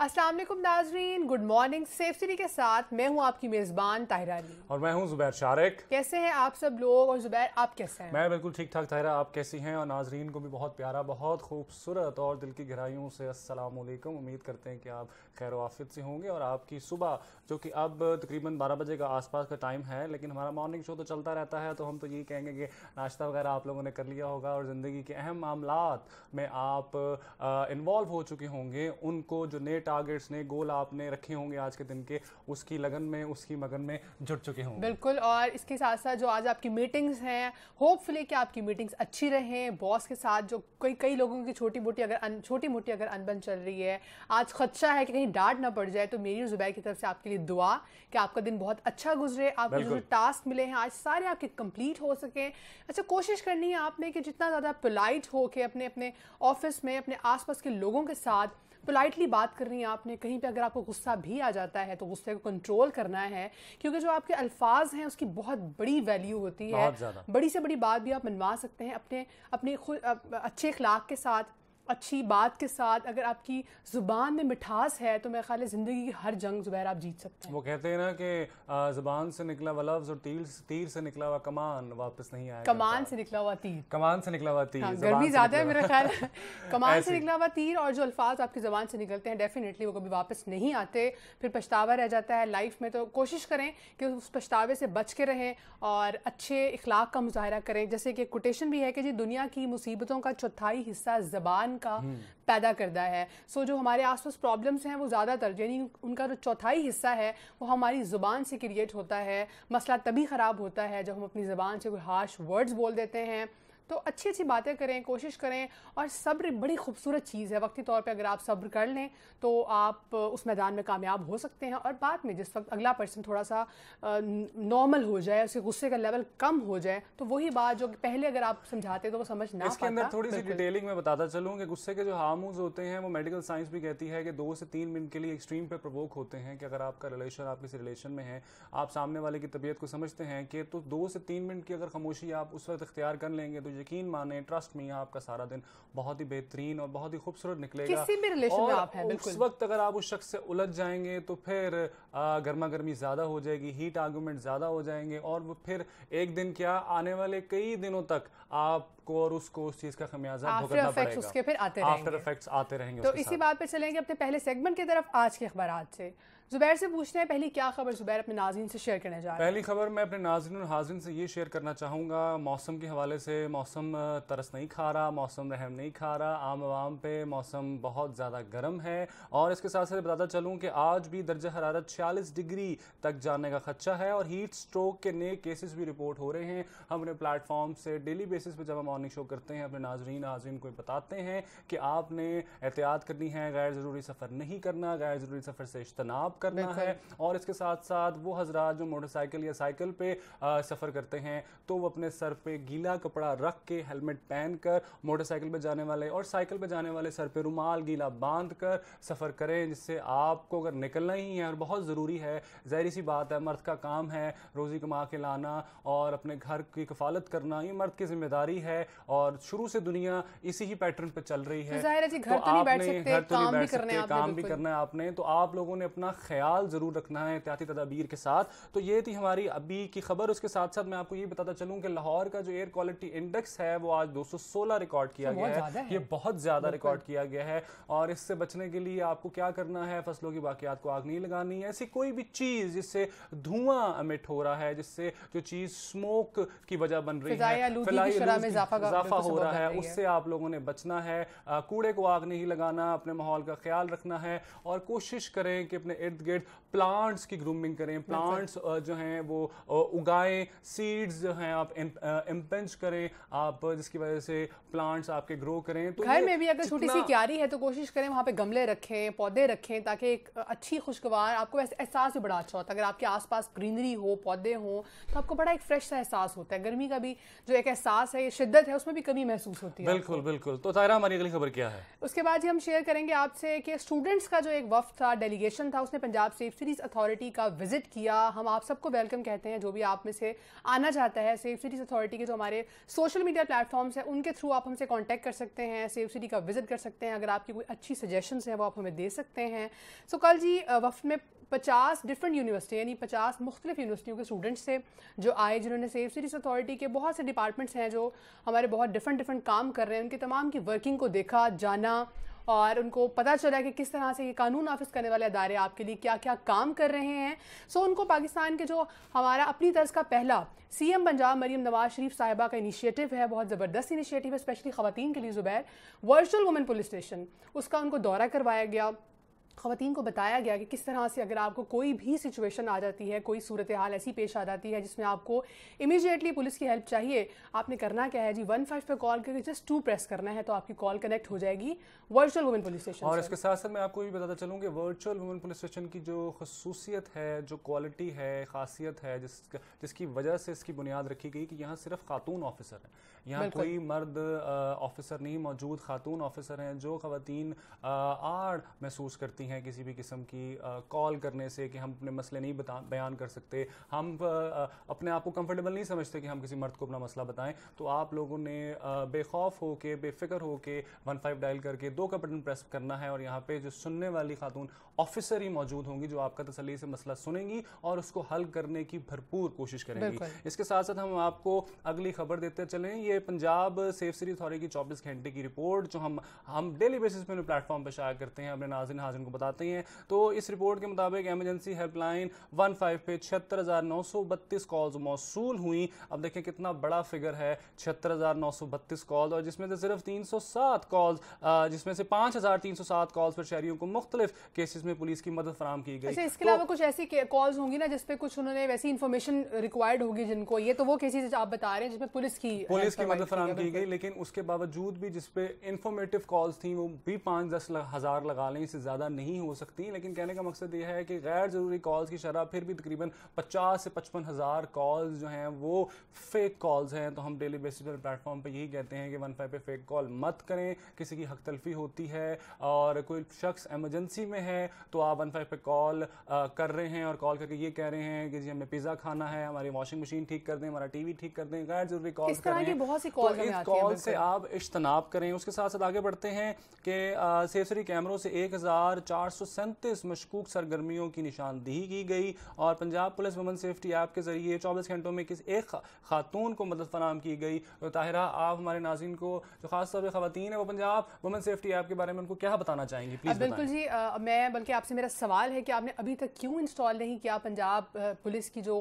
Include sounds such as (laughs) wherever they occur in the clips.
वालेकुम नाजरीन good morning safety के साथ मैं हूं आपकी मेज़बान ताहिरा अली और मैं हूं जुबैर शारिक कैसे हैं आप सब लोग और जुबैर आप कैसे हैं मैं बिल्कुल ठीक ठाक ताहिरा आप कैसी हैं और नाजरीन को भी बहुत प्यारा बहुत खूबसूरत और दिल की गहराइयों से अस्सलाम वालेकुम उम्मीद करते हैं कि आप खैर वाफियत से होंगे और आपकी सुबह जो कि अब तकरीबन बारह बजे का आसपास का टाइम है लेकिन हमारा मॉर्निंग शो तो चलता रहता है तो हम तो यही कहेंगे कि नाश्ता वगैरह आप लोगों ने कर लिया होगा और ज़िंदगी के अहम मामला में आप इन्वॉल्व हो चुके होंगे उनको जो नेट टारगेट्स ने गोल आपने रखे होंगे आज के दिन के उसकी लगन में उसकी मगन में जुट चुके होंगे बिल्कुल और इसके साथ साथ जो आज आपकी मीटिंग्स हैं होपफुली कि आपकी मीटिंग्स अच्छी रहें बॉस के साथ जो कई कई लोगों की छोटी मोटी अगर छोटी मोटी अगर अनबन चल रही है आज खदशा है कि कहीं डांट ना पड़ जाए तो मेरी जुबैर की तरफ से आपके लिए दुआ कि आपका दिन बहुत अच्छा गुजरे आपको जो टास्क मिले हैं आज सारे आपके कंप्लीट हो सके अच्छा कोशिश करनी है आपने कि जितना ज़्यादा पोलाइट होके अपने अपने ऑफिस में अपने आसपास के लोगों के साथ पोलाइटली बात करनी है आपने कहीं पर अगर आपको गुस्सा भी आ जाता है तो गुस्से को कंट्रोल करना है क्योंकि जो आपके अल्फाज हैं उसकी बहुत बड़ी वैल्यू होती है बड़ी से बड़ी बात भी आप मनवा सकते हैं अपने अपने खुद अच्छे अखलाक के साथ अच्छी बात के साथ अगर आपकी ज़ुबान में मिठास है तो मेरे ख्याल ज़िंदगी की हर जंग ज़ुबैर आप जीत सकते हैं वो कहते हैं ना कि ज़ुबान से निकला हुआ लफ्ज़ और तीर तीर से निकला हुआ कमान वापस नहीं आया कमान से निकला हुआ तीर कमान से निकला हुआ तीर हाँ, गर्मी ज़्यादा है मेरा ख्याल (laughs) कमान से निकला हुआ तीर और जो अल्फाज आपकी ज़ुबान से निकलते हैं डेफिनेटली वो कभी वापस नहीं आते फिर पछतावा रह जाता है लाइफ में तो कोशिश करें कि उस पछतावे से बच के रहें और अच्छे इखलाक का मुजाहरा करें जैसे कि कोटेशन भी है कि जी दुनिया की मुसीबतों का चौथाई हिस्सा ज़बान का हम्म। पैदा करता है सो जो हमारे आसपास प्रॉब्लम्स हैं वो ज़्यादातर यानी उनका जो चौथाई हिस्सा है वो हमारी ज़ुबान से क्रिएट होता है मसला तभी ख़राब होता है जब हम अपनी ज़बान से कोई हार्श वर्ड्स बोल देते हैं तो अच्छी अच्छी बातें करें कोशिश करें और सब्र बड़ी खूबसूरत चीज़ है वक्ती तौर पर अगर आप सब्र कर लें तो आप उस मैदान में कामयाब हो सकते हैं और बाद में जिस वक्त अगला पर्सन थोड़ा सा नॉर्मल हो जाए उसके गुस्से का लेवल कम हो जाए तो वही बात जो पहले अगर आप समझाते तो वो समझ ना इसके अंदर थोड़ी सी डिटेलिंग में बताता चलूँ कि गुस्से के जो हार्मोन्स होते हैं वो मेडिकल साइंस भी कहती है कि दो से तीन मिनट के लिए एक्सट्रीम पर प्रवोक होते हैं कि अगर आपका रिलेशन आप किसी रिलेशन में है आप सामने वाले की तबीयत को समझते हैं कि तो दो से तीन मिनट की अगर खामोशी आप उस वक्त इख्तियार कर लेंगे तो यकीन माने ट्रस्ट में आपका सारा दिन बहुत ही बेहतरीन और बहुत ही खूबसूरत निकलेगा किसी भी रिलेशन में आप हैं बिल्कुल उस वक्त अगर आप उस शख्स से उलझ जाएंगे तो फिर गर्मा गर्मी ज़्यादा हो जाएगी हीट आर्ग्यूमेंट ज़्यादा हो जाएंगे और फिर एक दिन क्या आने वाले कई दिनों तक आप को और उसको उस चीज का खमियाजा भुगतना पड़ेगा उसके फिर आते आफ्टर इफेक्ट्स आते रहेंगे तो इसी बात पर चलेंगे अपने पहले सेगमेंट की तरफ आज के अखबार से जुबैर से पूछते हैं पहली क्या खबर जुबैर अपने नाजिन से शेयर करने जा रहे हैं पहली खबर मैं अपने नाजिन और हाजिन से ये शेयर करना चाहूँगा मौसम के हवाले से मौसम तरस नहीं खा रहा मौसम रहम नहीं खा रहा आम आवाम पे मौसम बहुत ज़्यादा गर्म है और इसके साथ साथ बताता चलूँ कि आज भी दर्जा हरारत छियालीस डिग्री तक जाने का खदशा है और हीट स्ट्रोक के नए केसेज भी रिपोर्ट हो रहे हैं हम अपने प्लेटफॉर्म से डेली बेसिस पर जब हम मॉर्निंग शो करते हैं अपने नाजरीन नाजिन को बताते हैं कि आपने एहतियात करनी है गैर ज़रूरी सफ़र नहीं करना गैर ज़रूरी सफ़र से इजतनाब करना है और इसके साथ साथ वो हज़रा जो मोटरसाइकिल या साइकिल पे सफ़र करते हैं तो वो अपने सर पे गीला कपड़ा रख के हेलमेट पहन कर मोटरसाइकिल पे जाने वाले और साइकिल पे जाने वाले सर पे रुमाल गीला बांध कर सफ़र करें जिससे आपको अगर निकलना ही है और बहुत ज़रूरी है जहर सी बात है मर्द का काम है रोज़ी कमा के लाना और अपने घर की कफालत करना ये मर्द की जिम्मेदारी है और शुरू से दुनिया इसी ही पैटर्न पे चल रही है तो तो घर तो, नहीं बैठ सकते काम तो नहीं बैठ सकते काम भी करना है आपने तो आप लोगों ने अपना ख्याल जरूर रखना है एहतियाती तदाबीर के साथ तो ये थी हमारी अभी की खबर उसके साथ साथ मैं आपको ये बताता चलूँ कि लाहौर का जो एयर क्वालिटी इंडेक्स है वो आज 216 रिकॉर्ड किया गया है ये बहुत ज्यादा रिकॉर्ड किया गया है और इससे बचने के लिए आपको क्या करना है फसलों की बाकियात को आग नहीं लगानी है ऐसी कोई भी चीज जिससे धुआं अमिट हो रहा है जिससे जो चीज स्मोक की वजह बन रही है फिलहाल इजाफा तो हो रहा है उससे आप लोगों ने बचना है कूड़े को आग नहीं लगाना अपने माहौल का ख्याल रखना है और कोशिश करें कि अपने इर्द गिर्द प्लांट्स की ग्रूमिंग करें प्लांट्स जो हैं वो उगाएं सीड्स जो हैं आप इम्पेंच करें आप जिसकी वजह से प्लांट्स आपके ग्रो करें तो घर में भी अगर छोटी सी क्यारी है तो कोशिश करें वहाँ पे गमले रखें पौधे रखें ताकि एक अच्छी खुशगवार आपको एहसास भी बड़ा अच्छा होता है अगर आपके आसपास ग्रीनरी हो पौधे हों तो आपको बड़ा एक फ्रेश सा एहसास होता है गर्मी का भी जो एक एहसास है ये शिद्दत शिद्दत है उसमें भी कमी महसूस होती है बिल्कुल बिल्कुल तो ताहिरा हमारी अगली खबर क्या है उसके बाद ही हम शेयर करेंगे आपसे कि स्टूडेंट्स का जो एक वफ था डेलीगेशन था उसने पंजाब सेफ सीरीज अथॉरिटी का विजिट किया हम आप सबको वेलकम कहते हैं जो भी आप में से आना चाहता है सेफ सीरीज अथॉरिटी के जो हमारे सोशल मीडिया प्लेटफॉर्म्स हैं उनके थ्रू आप हमसे कॉन्टैक्ट कर सकते हैं सेफ सिटी का विजिट कर सकते हैं अगर आपकी कोई अच्छी सजेशन है वो आप हमें दे सकते हैं सो कल जी वफ में 50 डिफरेंट यूनिवर्सिटी यानी 50 मुख्तलिफ यूनिवर्सिटियों के स्टूडेंट्स थे जो आए जिन्होंने सेफ सिटीज़ अथॉरिटी के बहुत से डिपार्टमेंट्स हैं जो हमारे बहुत डिफरेंट डिफरेंट काम कर रहे हैं उनके तमाम की वर्किंग को देखा जाना और उनको पता चला कि किस तरह से ये कानून नाफिज करने वाले अदारे आपके लिए क्या क्या काम कर रहे हैं सो उनको पाकिस्तान के जो हमारा अपनी तर्ज का पहला सी एम पंजाब मरीम नवाज शरीफ साहिबा का इनिशिएटिव है बहुत ज़बरदस्त इनिशिएटिव है स्पेशली ख़वान के लिए ज़ुबैर वर्चुअल वुमेन पुलिस स्टेशन उसका उनको दौरा करवाया गया खातन को बताया गया कि किस तरह से अगर आपको कोई भी सिचुएशन आ जाती है कोई सूरत हाल ऐसी पेश आ जाती है जिसमें आपको इमीजिएटली पुलिस की हेल्प चाहिए आपने करना क्या है जी वन फाइव पर कॉल करके जस्ट टू प्रेस करना है तो आपकी कॉल कनेक्ट हो जाएगी वर्चुअल वुमेन पुलिस स्टेशन और इसके साथ साथ मैं आपको भी बताता चलूँगी वर्चुअल वुमेन पुलिस स्टेशन की जो खसूसियत है जो क्वालिटी है खासियत है जिस जिसकी वजह से इसकी बुनियाद रखी गई कि यहाँ सिर्फ खातून ऑफिसर हैं यहाँ कोई मर्द ऑफिसर नहीं मौजूद खातून ऑफिसर हैं जो खातन आड़ महसूस करती नहीं है किसी भी किस्म की कॉल करने से कि हम अपने मसले नहीं बता बयान कर सकते हम अपने आप को कंफर्टेबल नहीं समझते कि हम किसी मर्द को अपना मसला बताएं तो आप लोगों ने बेखौफ होके बेफिक्र होके वन फाइव डायल करके दो का बटन प्रेस करना है और यहाँ पे जो सुनने वाली खातून ऑफिसर ही मौजूद होंगी जो आपका तसली से मसला सुनेंगी और उसको हल करने की भरपूर कोशिश करेंगी इसके साथ साथ हम आपको अगली खबर देते चले ये पंजाब सेफसरी अथॉरिटी की चौबीस घंटे की रिपोर्ट जो हम हम डेली बेसिस पे प्लेटफॉर्म पर शायद करते हैं अपने नाजिन हाजिन को बताते हैं तो इस रिपोर्ट के मुताबिक एमरजेंसी हेल्पलाइन वन फाइव पे छिहत्तर हज़ार नौ सौ बत्तीस कॉल्स मौसू हुई अब देखें कितना बड़ा फिगर है छिहत्तर हज़ार नौ सौ बत्तीस कॉल और जिसमें से सिर्फ तीन सौ सात कॉल्स जिसमें से पाँच हज़ार तीन सौ सात कॉल्स पर शहरियों को मुख्तलिफ केसेस में पुलिस की मदद फराम की गई अच्छा, इसके अलावा तो, कुछ ऐसी कॉल्स होंगी ना जिसपे कुछ उन्होंने वैसी इन्फॉर्मेशन रिक्वायर्ड होगी जिनको ये तो वो केसेज आप बता रहे हैं जिसमें पुलिस की पुलिस की मदद फराम की गई लेकिन उसके बावजूद भी जिसपे इन्फॉर्मेटिव कॉल्स थी वो भी पाँच दस हज़ार लगा लें इससे ज़्यादा नहीं नहीं हो सकती लेकिन कहने का मकसद यह है कि गैर ज़रूरी कॉल्स की शरह फिर भी तकरीबन पचास से पचपन हज़ार कॉल्स जो हैं वो फेक कॉल्स हैं तो हम डेली बेसिस पर प्लेटफॉर्म पर यही कहते हैं कि वन फाइव पे फेक कॉल मत करें किसी की हक तलफी होती है और कोई शख्स एमरजेंसी में है तो आप वन फाइव पे कॉल कर रहे हैं और कॉल करके ये कह रहे हैं कि जी हमें पिज़्ज़ा खाना है हमारी वॉशिंग मशीन ठीक कर दें हमारा टीवी ठीक कर दें गैर जरूरी कॉल करें बहुत सी कॉल तो इस कॉल से आप इज्तनाब करें उसके साथ साथ आगे बढ़ते हैं कि सेसरी कैमरों से एक हज़ार चार सौ सैंतीस मशकूक सरगर्मियों की निशानदेही की गई और Punjab police woman safety app के जरिए चौबीस घंटों में किस एक खातून को मदद फराम की गई तो ताहिरा आप हमारे नाजिन को जो खासतौर पर खातन है वो पंजाब वुमन सेफ्टी ऐप के बारे में उनको क्या बताना चाहेंगी प्लीज बिल्कुल जी आ, मैं बल्कि आपसे मेरा सवाल है कि आपने अभी तक क्यों इंस्टॉल नहीं किया पंजाब पुलिस की जो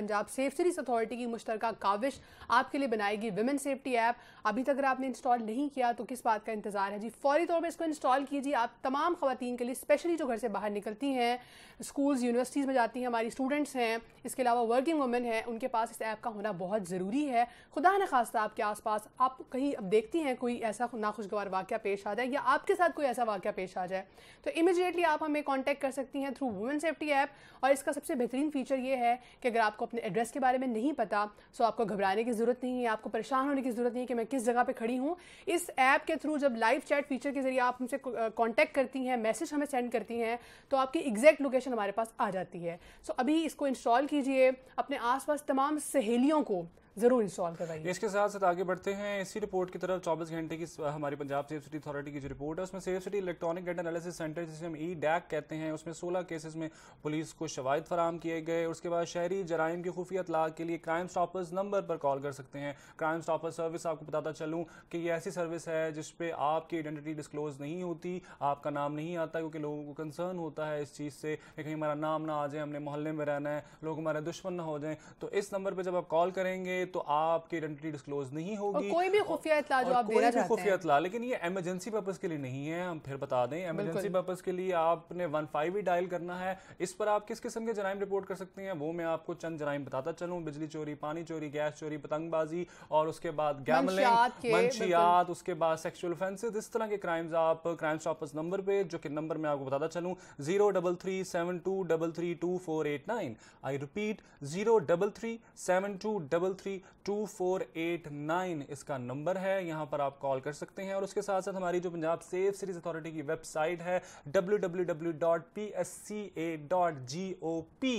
पंजाब सेफ्टीज अथॉरिटी की मुश्तर काविश आपके लिए बनाएगी वुमेन सेफ्टी ऐप अभी तक अगर आपने इंस्टॉल नहीं किया तो किस बात का इंतजार है जी फौरी तौर पर इसको इंस्टॉल कीजिए आप तमाम खातन के के लिए स्पेशली जो घर से बाहर निकलती हैं स्कूल्स यूनिवर्सिटीज़ में जाती हैं हमारी स्टूडेंट्स हैं इसके अलावा वर्किंग वुमेन हैं उनके पास इस ऐप का होना बहुत ज़रूरी है खुदा न खास्ता आपके आसपास आप कहीं अब देखती हैं कोई ऐसा नाखुशगवार वाक्य पेश आ जाए या आपके साथ कोई ऐसा वाक्य पेश आ जाए तो इमीजिएटली आप हमें कॉन्टैक्ट कर सकती हैं थ्रू वुमेन सेफ्टी ऐप और इसका सबसे बेहतरीन फ़ीचर ये है कि अगर आपको अपने एड्रेस के बारे में नहीं पता सो आपको घबराने की ज़रूरत नहीं है आपको परेशान होने की ज़रूरत नहीं है कि मैं किस जगह पर खड़ी हूँ इस ऐप के थ्रू जब लाइव चैट फीचर के ज़रिए आप हमसे कॉन्टैक्ट करती हैं मैसेज लोकेशन हमें सेंड करती हैं तो आपकी एग्जैक्ट लोकेशन हमारे पास आ जाती है सो so, अभी इसको इंस्टॉल कीजिए अपने आसपास तमाम सहेलियों को जरूर इंस्टॉल करवाइए इसके साथ साथ आगे बढ़ते हैं इसी रिपोर्ट की तरफ 24 घंटे की हमारी पंजाब सेफ सिटी अथॉरिटी की जो रिपोर्ट है उसमें safe city electronic data analysis centre जिसे हम ई डैक कहते हैं उसमें 16 केसेस में पुलिस को शवायद फराम किए गए उसके बाद शहरी जराइम की खुफिया अतला के लिए क्राइम स्टॉपर्स नंबर पर कॉल कर सकते हैं क्राइम स्टॉपर सर्विस आपको बताता चलूँ कि ये ऐसी सर्विस है जिसपे आपकी आइडेंटिटी डिस्क्लोज नहीं होती आपका नाम नहीं आता क्योंकि लोगों को कंसर्न होता है इस चीज़ से कि कहीं हमारा नाम ना आ जाए हमने मोहल्ले में रहना है लोग हमारे दुश्मन ना हो जाए तो इस नंबर पर जब आप कॉल करेंगे करेंगे तो आपकी आइडेंटिटी डिस्क्लोज नहीं होगी कोई भी खुफिया इतला जो आप कोई भी खुफिया इतला लेकिन ये एमरजेंसी पर्पज के लिए नहीं है हम फिर बता दें एमरजेंसी पर्पज के लिए आपने वन फाइव ही डायल करना है इस पर आप किस किस्म के जराइम रिपोर्ट कर सकते हैं वो मैं आपको चंद जराइम बताता चलूँ बिजली चोरी पानी चोरी गैस चोरी पतंगबाजी और उसके बाद गैमलेंशियात उसके बाद सेक्शुअल ऑफेंसेज इस तरह के क्राइम्स आप क्राइम स्टॉपर्स नंबर पे जो कि नंबर मैं आपको बताता चलूँ zero double three seven two double three two four eight nine I repeat zero double three seven two double three two four eight nine इसका नंबर है यहाँ पर आप कॉल कर सकते हैं और उसके साथ साथ हमारी जो पंजाब सेफ सीरीज अथॉरिटी की वेबसाइट है W W W dot P S C A dot G O P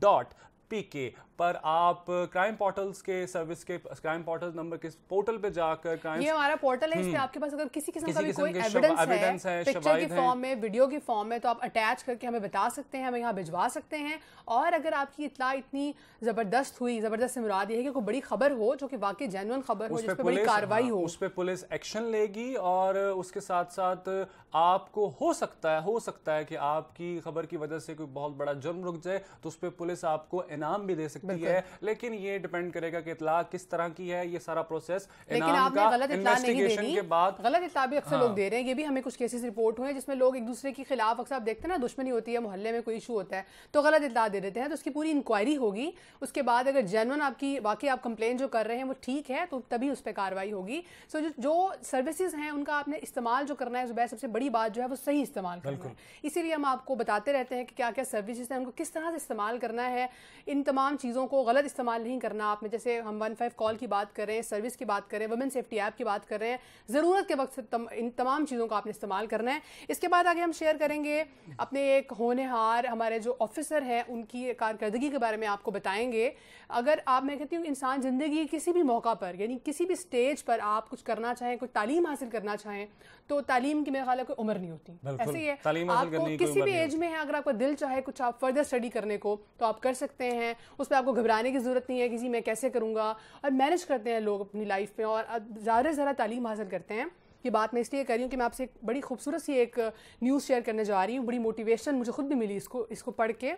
dot P K पर आप क्राइम पोर्टल्स के सर्विस के क्राइम पोर्टल नंबर के पोर्टल पे जाकर क्राइम ये हमारा पोर्टल है इसमें हम्म। आपके पास अगर किसी किस्म का भी कोई एविडेंस है पिक्चर की फॉर्म में वीडियो की फॉर्म में तो आप अटैच करके हमें बता सकते हैं हमें यहाँ भिजवा सकते हैं और अगर आपकी इतला इतनी जबरदस्त हुई जबरदस्त मुराद ये है कि कोई बड़ी खबर हो जो कि वाकई जेनुअन खबर हो जिस बड़ी कार्रवाई हाँ, हो उस पर पुलिस एक्शन लेगी और उसके साथ साथ आपको हो सकता है हो सकता है कि आपकी खबर की वजह से कोई बहुत बड़ा जुर्म रुक जाए तो उस पर पुलिस आपको इनाम भी दे सकती है सकती है लेकिन ये डिपेंड करेगा कि इतला किस तरह की है ये सारा प्रोसेस लेकिन आपने गलत इतला नहीं देनी गलत इतला भी अक्सर हाँ। लोग दे रहे हैं ये भी हमें कुछ केसेस रिपोर्ट हुए हैं जिसमें लोग एक दूसरे के खिलाफ अक्सर आप देखते हैं ना दुश्मनी होती है मोहल्ले में कोई इशू होता है तो गलत इतला दे देते हैं तो उसकी पूरी इंक्वायरी होगी उसके बाद अगर जेनवन आपकी वाकई आप कंप्लेन जो कर रहे हैं वो ठीक है तो तभी उस पर कार्रवाई होगी सो जो जो सर्विसेज हैं उनका आपने इस्तेमाल जो करना है सुबह सबसे बड़ी बात जो है वो सही इस्तेमाल करना है इसीलिए हम आपको बताते रहते हैं कि क्या क्या सर्विसेज हैं उनको किस तरह से इस्तेमाल करना है इन तमाम चीज़ों चीज़ों को गलत इस्तेमाल नहीं करना आपने जैसे हम वन फाइव कॉल की बात करें सर्विस की बात करें वुमेन सेफ्टी ऐप की बात कर रहे हैं ज़रूरत के वक्त तम, इन तमाम चीज़ों का आपने इस्तेमाल करना है इसके बाद आगे हम शेयर करेंगे अपने एक होनहार हमारे जो ऑफिसर हैं उनकी कारकर्दगी के बारे में आपको बताएंगे अगर आप मैं कहती हूँ इंसान ज़िंदगी किसी भी मौका पर यानी किसी भी स्टेज पर आप कुछ करना चाहें कुछ तालीम हासिल करना चाहें तो तालीम की मेरे ख्याल कोई उम्र नहीं होती ऐसे ही है आपको किसी भी एज में है अगर आपका दिल चाहे कुछ आप फर्दर स्टडी करने को तो आप कर सकते हैं उस पर आपको घबराने की ज़रूरत नहीं है किसी मैं कैसे करूँगा और मैनेज करते हैं लोग अपनी लाइफ में और ज़्यादा से ज़्यादा तालीम हासिल करते हैं ये बात मैं इसलिए कर रही हूँ कि मैं आपसे एक बड़ी खूबसूरत सी एक न्यूज़ शेयर करने जा रही हूँ बड़ी मोटिवेशन मुझे खुद भी मिली इसको इसको पढ़ के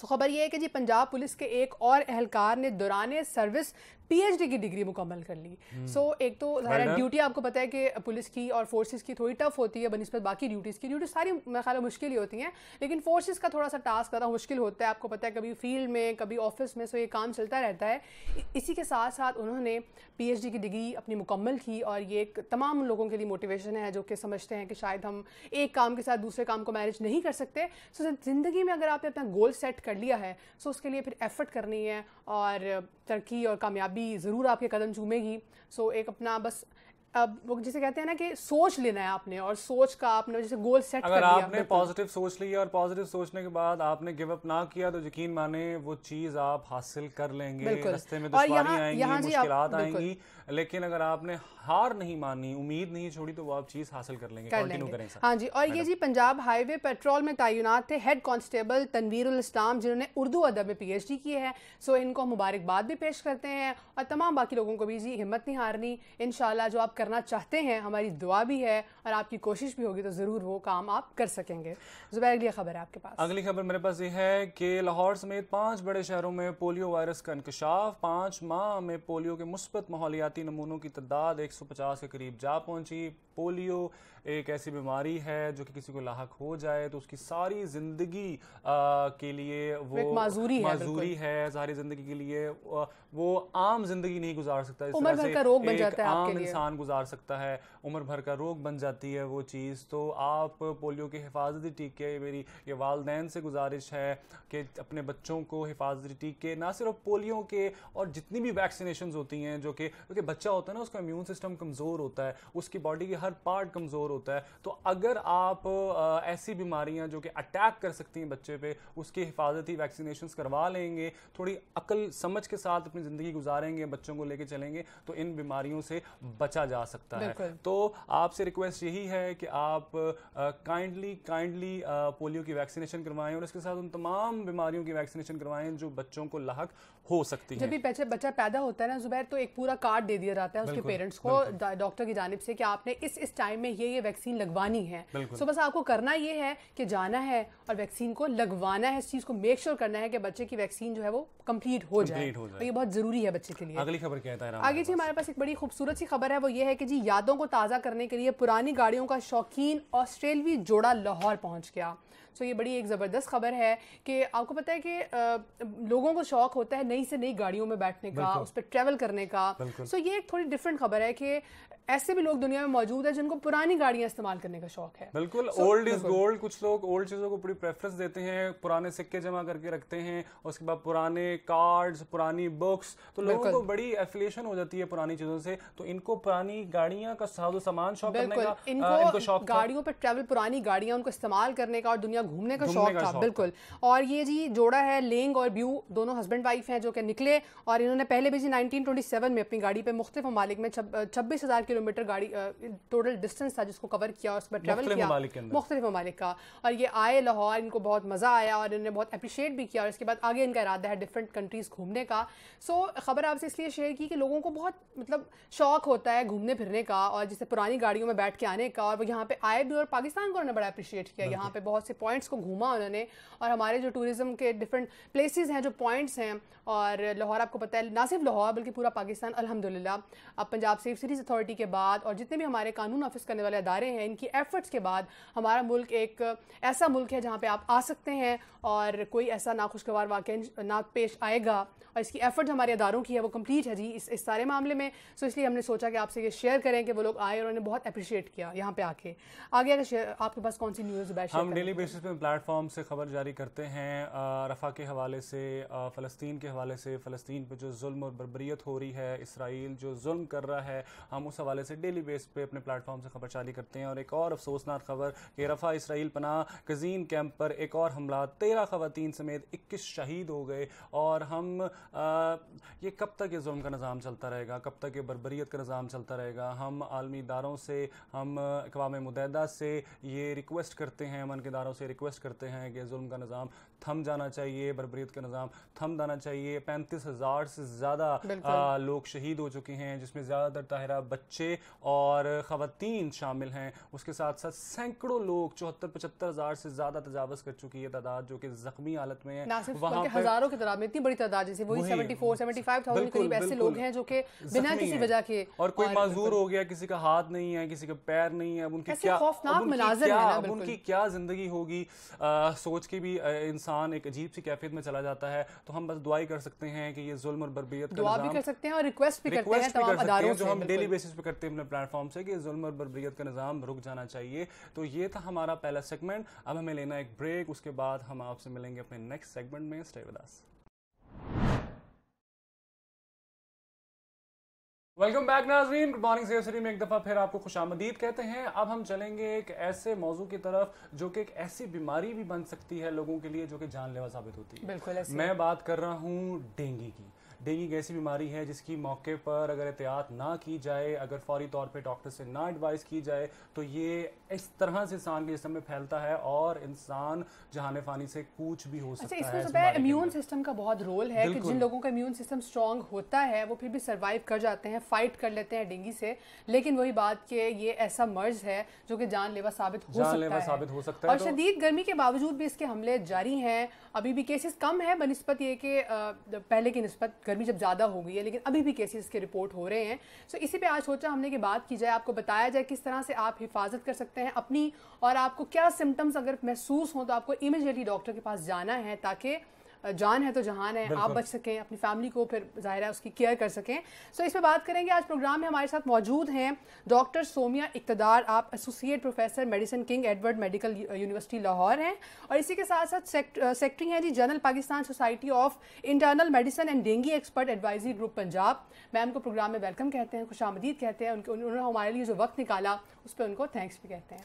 तो खबर यह है कि जी पंजाब पुलिस के एक और अहलकार ने दौरान सर्विस पीएचडी की डिग्री मुकम्मल कर ली सो हम्म। so, एक तो ड्यूटी आपको पता है कि पुलिस की और फोर्सेज की थोड़ी टफ होती है बनस्बत बाकी ड्यूटीज़ की ड्यूटी सारी मेरा ख्याल मुश्किल ही होती हैं लेकिन फोर्सेज का थोड़ा सा टास्क ज़्यादा मुश्किल होता है आपको पता है कभी फील्ड में कभी ऑफिस में सो ये काम चलता रहता है इसी के साथ साथ उन्होंने पी की डिग्री अपनी मुकम्मल की और ये एक तमाम लोगों के लिए मोटिवेशन है जो कि समझते हैं कि शायद हम एक काम के साथ दूसरे काम को मैनेज नहीं कर सकते सो ज़िंदगी में अगर आपने अपना गोल सेट कर लिया है सो उसके लिए फिर एफर्ट करनी है और तरक्की और कामयाबी ज़रूर आपके कदम चूमेगी सो so, एक अपना बस अब वो जिसे कहते हैं ना कि सोच लेना है आपने और सोच का आपने जैसे गोल सेट अगर कर लिया आपने पॉजिटिव सोच लिया और पॉजिटिव सोचने के बाद आपने गिव अप ना किया तो यकीन माने वो चीज आप हासिल कर लेंगे रास्ते में दुश्वारी आएंगी मुश्किलात आएंगी लेकिन अगर आपने हार नहीं मानी उम्मीद नहीं छोड़ी तो वो आप चीज हासिल कर लेंगे कंटिन्यू करें हाँ जी और ये जी पंजाब हाईवे पेट्रोल में तैनात थे हेड कांस्टेबल तनवीर इस्लाम जिन्होंने उर्दू अदब में पीएचडी की है सो इनको मुबारकबाद भी पेश करते हैं और तमाम बाकी लोगों को भी जी हिम्मत नहीं हारनी इन जो आप करना चाहते हैं हमारी दुआ भी है और आपकी कोशिश भी होगी तो ज़रूर वो काम आप कर सकेंगे जुबैर अगली खबर है आपके पास अगली खबर मेरे पास ये है कि लाहौर समेत पांच बड़े शहरों में पोलियो वायरस का इंकशाफ पांच माह में पोलियो के मुस्बत माहौलियाती नमूनों की तादाद एक पचास के करीब जा पहुंची पोलियो एक ऐसी बीमारी है जो कि किसी को लाक हो जाए तो उसकी सारी जिंदगी के लिए वो माजूरी है माजूरी है सारी जिंदगी के लिए वो आम जिंदगी नहीं गुजार सकता इस उम्र भर का रोग बन जाता है आम इंसान गुजार सकता है उम्र भर का रोग बन जाती है वो चीज़ तो आप पोलियो की हिफाजती टीके मेरी ये वालदेन से गुजारिश है कि अपने बच्चों को हिफाजती टीके ना सिर्फ पोलियो के और जितनी भी वैक्सीनेशन होती हैं जो कि क्योंकि बच्चा होता है ना उसका इम्यून सिस्टम कमज़ोर होता है उसकी बॉडी की हर पार्ट कमज़ोर होता है तो अगर आप ऐसी बीमारियां जो कि अटैक कर सकती हैं बच्चे पे उसकी हिफाजती वैक्सीनेशन करवा लेंगे थोड़ी अकल समझ के साथ अपनी ज़िंदगी गुजारेंगे बच्चों को लेके चलेंगे तो इन बीमारियों से बचा जा सकता है तो आपसे रिक्वेस्ट यही है कि आप काइंडली काइंडली पोलियो की वैक्सीनेशन करवाएं और इसके साथ उन तमाम बीमारियों की वैक्सीनेशन करवाएं जो बच्चों को लाक हो सकती है जब भी बच्चा बच्चा पैदा होता है ना जुबैर तो एक पूरा कार्ड दे दिया जाता है उसके पेरेंट्स को डॉक्टर की जानब से कि आपने इस इस टाइम में ये ये वैक्सीन लगवानी है सो so बस आपको करना ये है कि जाना है और वैक्सीन को लगवाना है इस चीज को मेक श्योर sure करना है कि बच्चे की वैक्सीन जो है वो कंप्लीट हो जाए तो ये बहुत जरूरी है बच्चे के लिए अगली खबर क्या है आगे जी हमारे पास एक बड़ी खूबसूरत सी खबर है वो ये है कि जी यादों को ताज़ा करने के लिए पुरानी गाड़ियों का शौकीन ऑस्ट्रेलवी जोड़ा लाहौर पहुंच गया सो so, ये बड़ी एक ज़बरदस्त खबर है कि आपको पता है कि आ, लोगों को शौक होता है नई से नई गाड़ियों में बैठने का उस पर ट्रैवल करने का सो so, ये एक थोड़ी डिफरेंट खबर है कि ऐसे भी लोग दुनिया में मौजूद है जिनको पुरानी गाड़ियां इस्तेमाल करने का शौक है बिल्कुल ओल्ड इज गोल्ड कुछ लोग ओल्ड चीजों को पूरी प्रेफरेंस देते हैं पुराने सिक्के जमा करके रखते हैं उसके बाद पुराने कार्ड्स पुरानी बुक्स तो लोगों को बड़ी एफिलेशन हो जाती है पुरानी चीजों से तो इनको पुरानी गाड़ियां का साजो सामान शौक करने का इनको, आ, इनको शौक गाड़ियों पर ट्रेवल पुरानी गाड़ियां उनको इस्तेमाल करने का और दुनिया घूमने का शौक था बिल्कुल और ये जी जोड़ा है लेंग और ब्यू दोनों हस्बैंड वाइफ हैं जो कि निकले और इन्होंने पहले भी जी नाइनटीन में अपनी गाड़ी पे मुख्तफ ममालिक में छब्बीस हजार किलोमीटर गाड़ी टोटल डिस्टेंस था जिसको कवर किया उसमें ट्रेवल किया मुख्तलिफ ममालिक का और ये आए लाहौर इनको बहुत मज़ा आया और इन्होंने बहुत अप्रिशिएट भी किया और इसके बाद आगे इनका इरादा है डिफरेंट कंट्रीज़ घूमने का सो खबर आपसे इसलिए शेयर की कि लोगों को बहुत मतलब शौक होता है घूमने फिरने का और जैसे पुरानी गाड़ियों में बैठ के आने का और वो यहाँ पर आए भी और पाकिस्तान को उन्होंने बड़ा अप्रिशिएट किया यहाँ पर बहुत से पॉइंट्स को घूमा उन्होंने और हमारे जो टूरिज़म के डिफरेंट प्लेस हैं जो पॉइंट्स हैं और लाहौर आपको पता है ना सिर्फ लाहौर बल्कि पूरा पाकिस्तान अलहमदिल्ला अब पंजाब सेफ सिटीज़ अथॉरिटी के के बाद और जितने भी हमारे कानून ऑफिस करने वाले अदारे हैं इनकी एफर्ट्स के बाद हमारा मुल्क एक ऐसा मुल्क है जहाँ पे आप आ सकते हैं और कोई ऐसा नाखुशगवार वाक़ ना पेश आएगा और इसकी एफर्ट हमारे अदारों की है वो कम्प्लीट है जी इस इस सारे मामले में सो इसलिए हमने सोचा कि आपसे ये शेयर करें कि वो लोग आए और उन्होंने बहुत अप्रिशिएट किया यहाँ पे आके आगे अगर आपके पास कौन सी न्यूज़ बैठ हम डेली बेसिस पे प्लेटफॉर्म से खबर जारी करते हैं रफ़ा के हवाले से फ़लस्तीन के हवाले से फ़लस्तीन पर जो जुल्म और बरबरीत हो रही है इसराइल जो जुल्म कर रहा है हम उस हवाले हवाले से डेली बेस पे अपने प्लेटफॉर्म से खबरचारी करते हैं और एक और अफसोसनाक खबर कि रफ़ा इसराइल पना कजीन कैंप पर एक और हमला तेरह खवतान समेत इक्कीस शहीद हो गए और हम आ, ये कब तक ये जुल्म का निज़ाम चलता रहेगा कब तक ये बरबरीत का निज़ाम चलता रहेगा हम आलमी इदारों से हम अकवा मुतहदा से ये रिक्वेस्ट करते हैं अमन के इदारों से रिक्वेस्ट करते हैं कि जुल्म का निज़ाम थम जाना चाहिए बरबरीत का निज़ाम थम जाना चाहिए पैंतीस हज़ार से ज़्यादा लोग शहीद हो चुके हैं जिसमें ज़्यादातर ताहरा बच्चे और ख़वान शामिल हैं उसके साथ साथ सैकड़ों लोग चौहत्तर पचहत्तर हज़ार से ज़्यादा तजावज़ कर चुकी है तादाद जो कि ज़ख्मी हालत में है वहाँ हज़ारों की तादाद में इतनी बड़ी तादाद जैसे वही seventy four seventy five thousand करीब ऐसे लोग हैं जो कि बिना किसी वजह के और कोई मजदूर हो गया किसी का हाथ नहीं है किसी का पैर नहीं है अब उनकी क्या उनकी क्या जिंदगी होगी सोच के भी इंसान इंसान एक अजीब सी कैफियत में चला जाता है तो हम बस दुआई कर सकते हैं कि ये जुल्म और बर्बियत दुआ भी कर सकते हैं और रिक्वेस्ट भी करते हैं तमाम अदारों जो हम डेली बेसिस पे करते हैं अपने प्लेटफॉर्म से कि जुल्म और बरबरीत का निज़ाम रुक जाना चाहिए तो ये था हमारा पहला सेगमेंट अब हमें लेना एक ब्रेक उसके बाद हम आपसे मिलेंगे अपने नेक्स्ट सेगमेंट में स्टे विद वेलकम बैक नाजरीन गुड मॉर्निंग सेवसरी में एक दफ़ा फिर आपको खुश आमदीद कहते हैं अब हम चलेंगे एक ऐसे मौजू की तरफ जो कि एक ऐसी बीमारी भी बन सकती है लोगों के लिए जो कि जानलेवा साबित होती है बिल्कुल मैं बात कर रहा हूँ डेंगू की डेंगू ऐसी बीमारी है जिसकी मौके पर अगर एहतियात ना की जाए अगर फौरी तौर पे डॉक्टर से ना एडवाइस की जाए तो ये इस तरह से इंसान के जिसम में फैलता है और इंसान जहाने फानी से कूच भी हो अच्छा, सकता अच्छा, है इम्यून सिस्टम का बहुत रोल है कि जिन लोगों का इम्यून सिस्टम स्ट्रांग होता है वो फिर भी सर्वाइव कर जाते हैं फाइट कर लेते हैं डेंगू से लेकिन वही बात कि ये ऐसा मर्ज है जो कि जानलेवा साबित हो जानलेवा साबित हो सकता है और तो शदीद गर्मी के बावजूद भी इसके हमले जारी हैं अभी भी केसेस कम है बनस्पत ये कि पहले की नस्बत गर्मी जब ज़्यादा हो गई है लेकिन अभी भी केसेस के रिपोर्ट हो रहे हैं सो इसी पे आज सोचा हमने कि बात की जाए आपको बताया जाए किस तरह से आप हिफाजत कर सकते हैं अपनी और आपको क्या सिम्टम्स अगर महसूस हों तो आपको इमिजिएटली डॉक्टर के पास जाना है ताकि जान है तो जहान है आप बच सकें अपनी फैमिली को फिर ज़ाहिर है उसकी केयर कर सकें सो so, इस पर बात करेंगे आज प्रोग्राम में हमारे साथ मौजूद हैं डॉक्टर सोमिया इकतदार आप associate professor medicine King Edward Medical University Lahore हैं और इसी के साथ साथ सेक्रेटरी हैं जी general Pakistan society of internal medicine and dengue expert advisory group Punjab ma'am को प्रोग्राम में वेलकम कहते हैं खुश कहते हैं उनके उन्होंने हमारे लिए जो वक्त निकाला उस पर उनको थैंक्स भी कहते हैं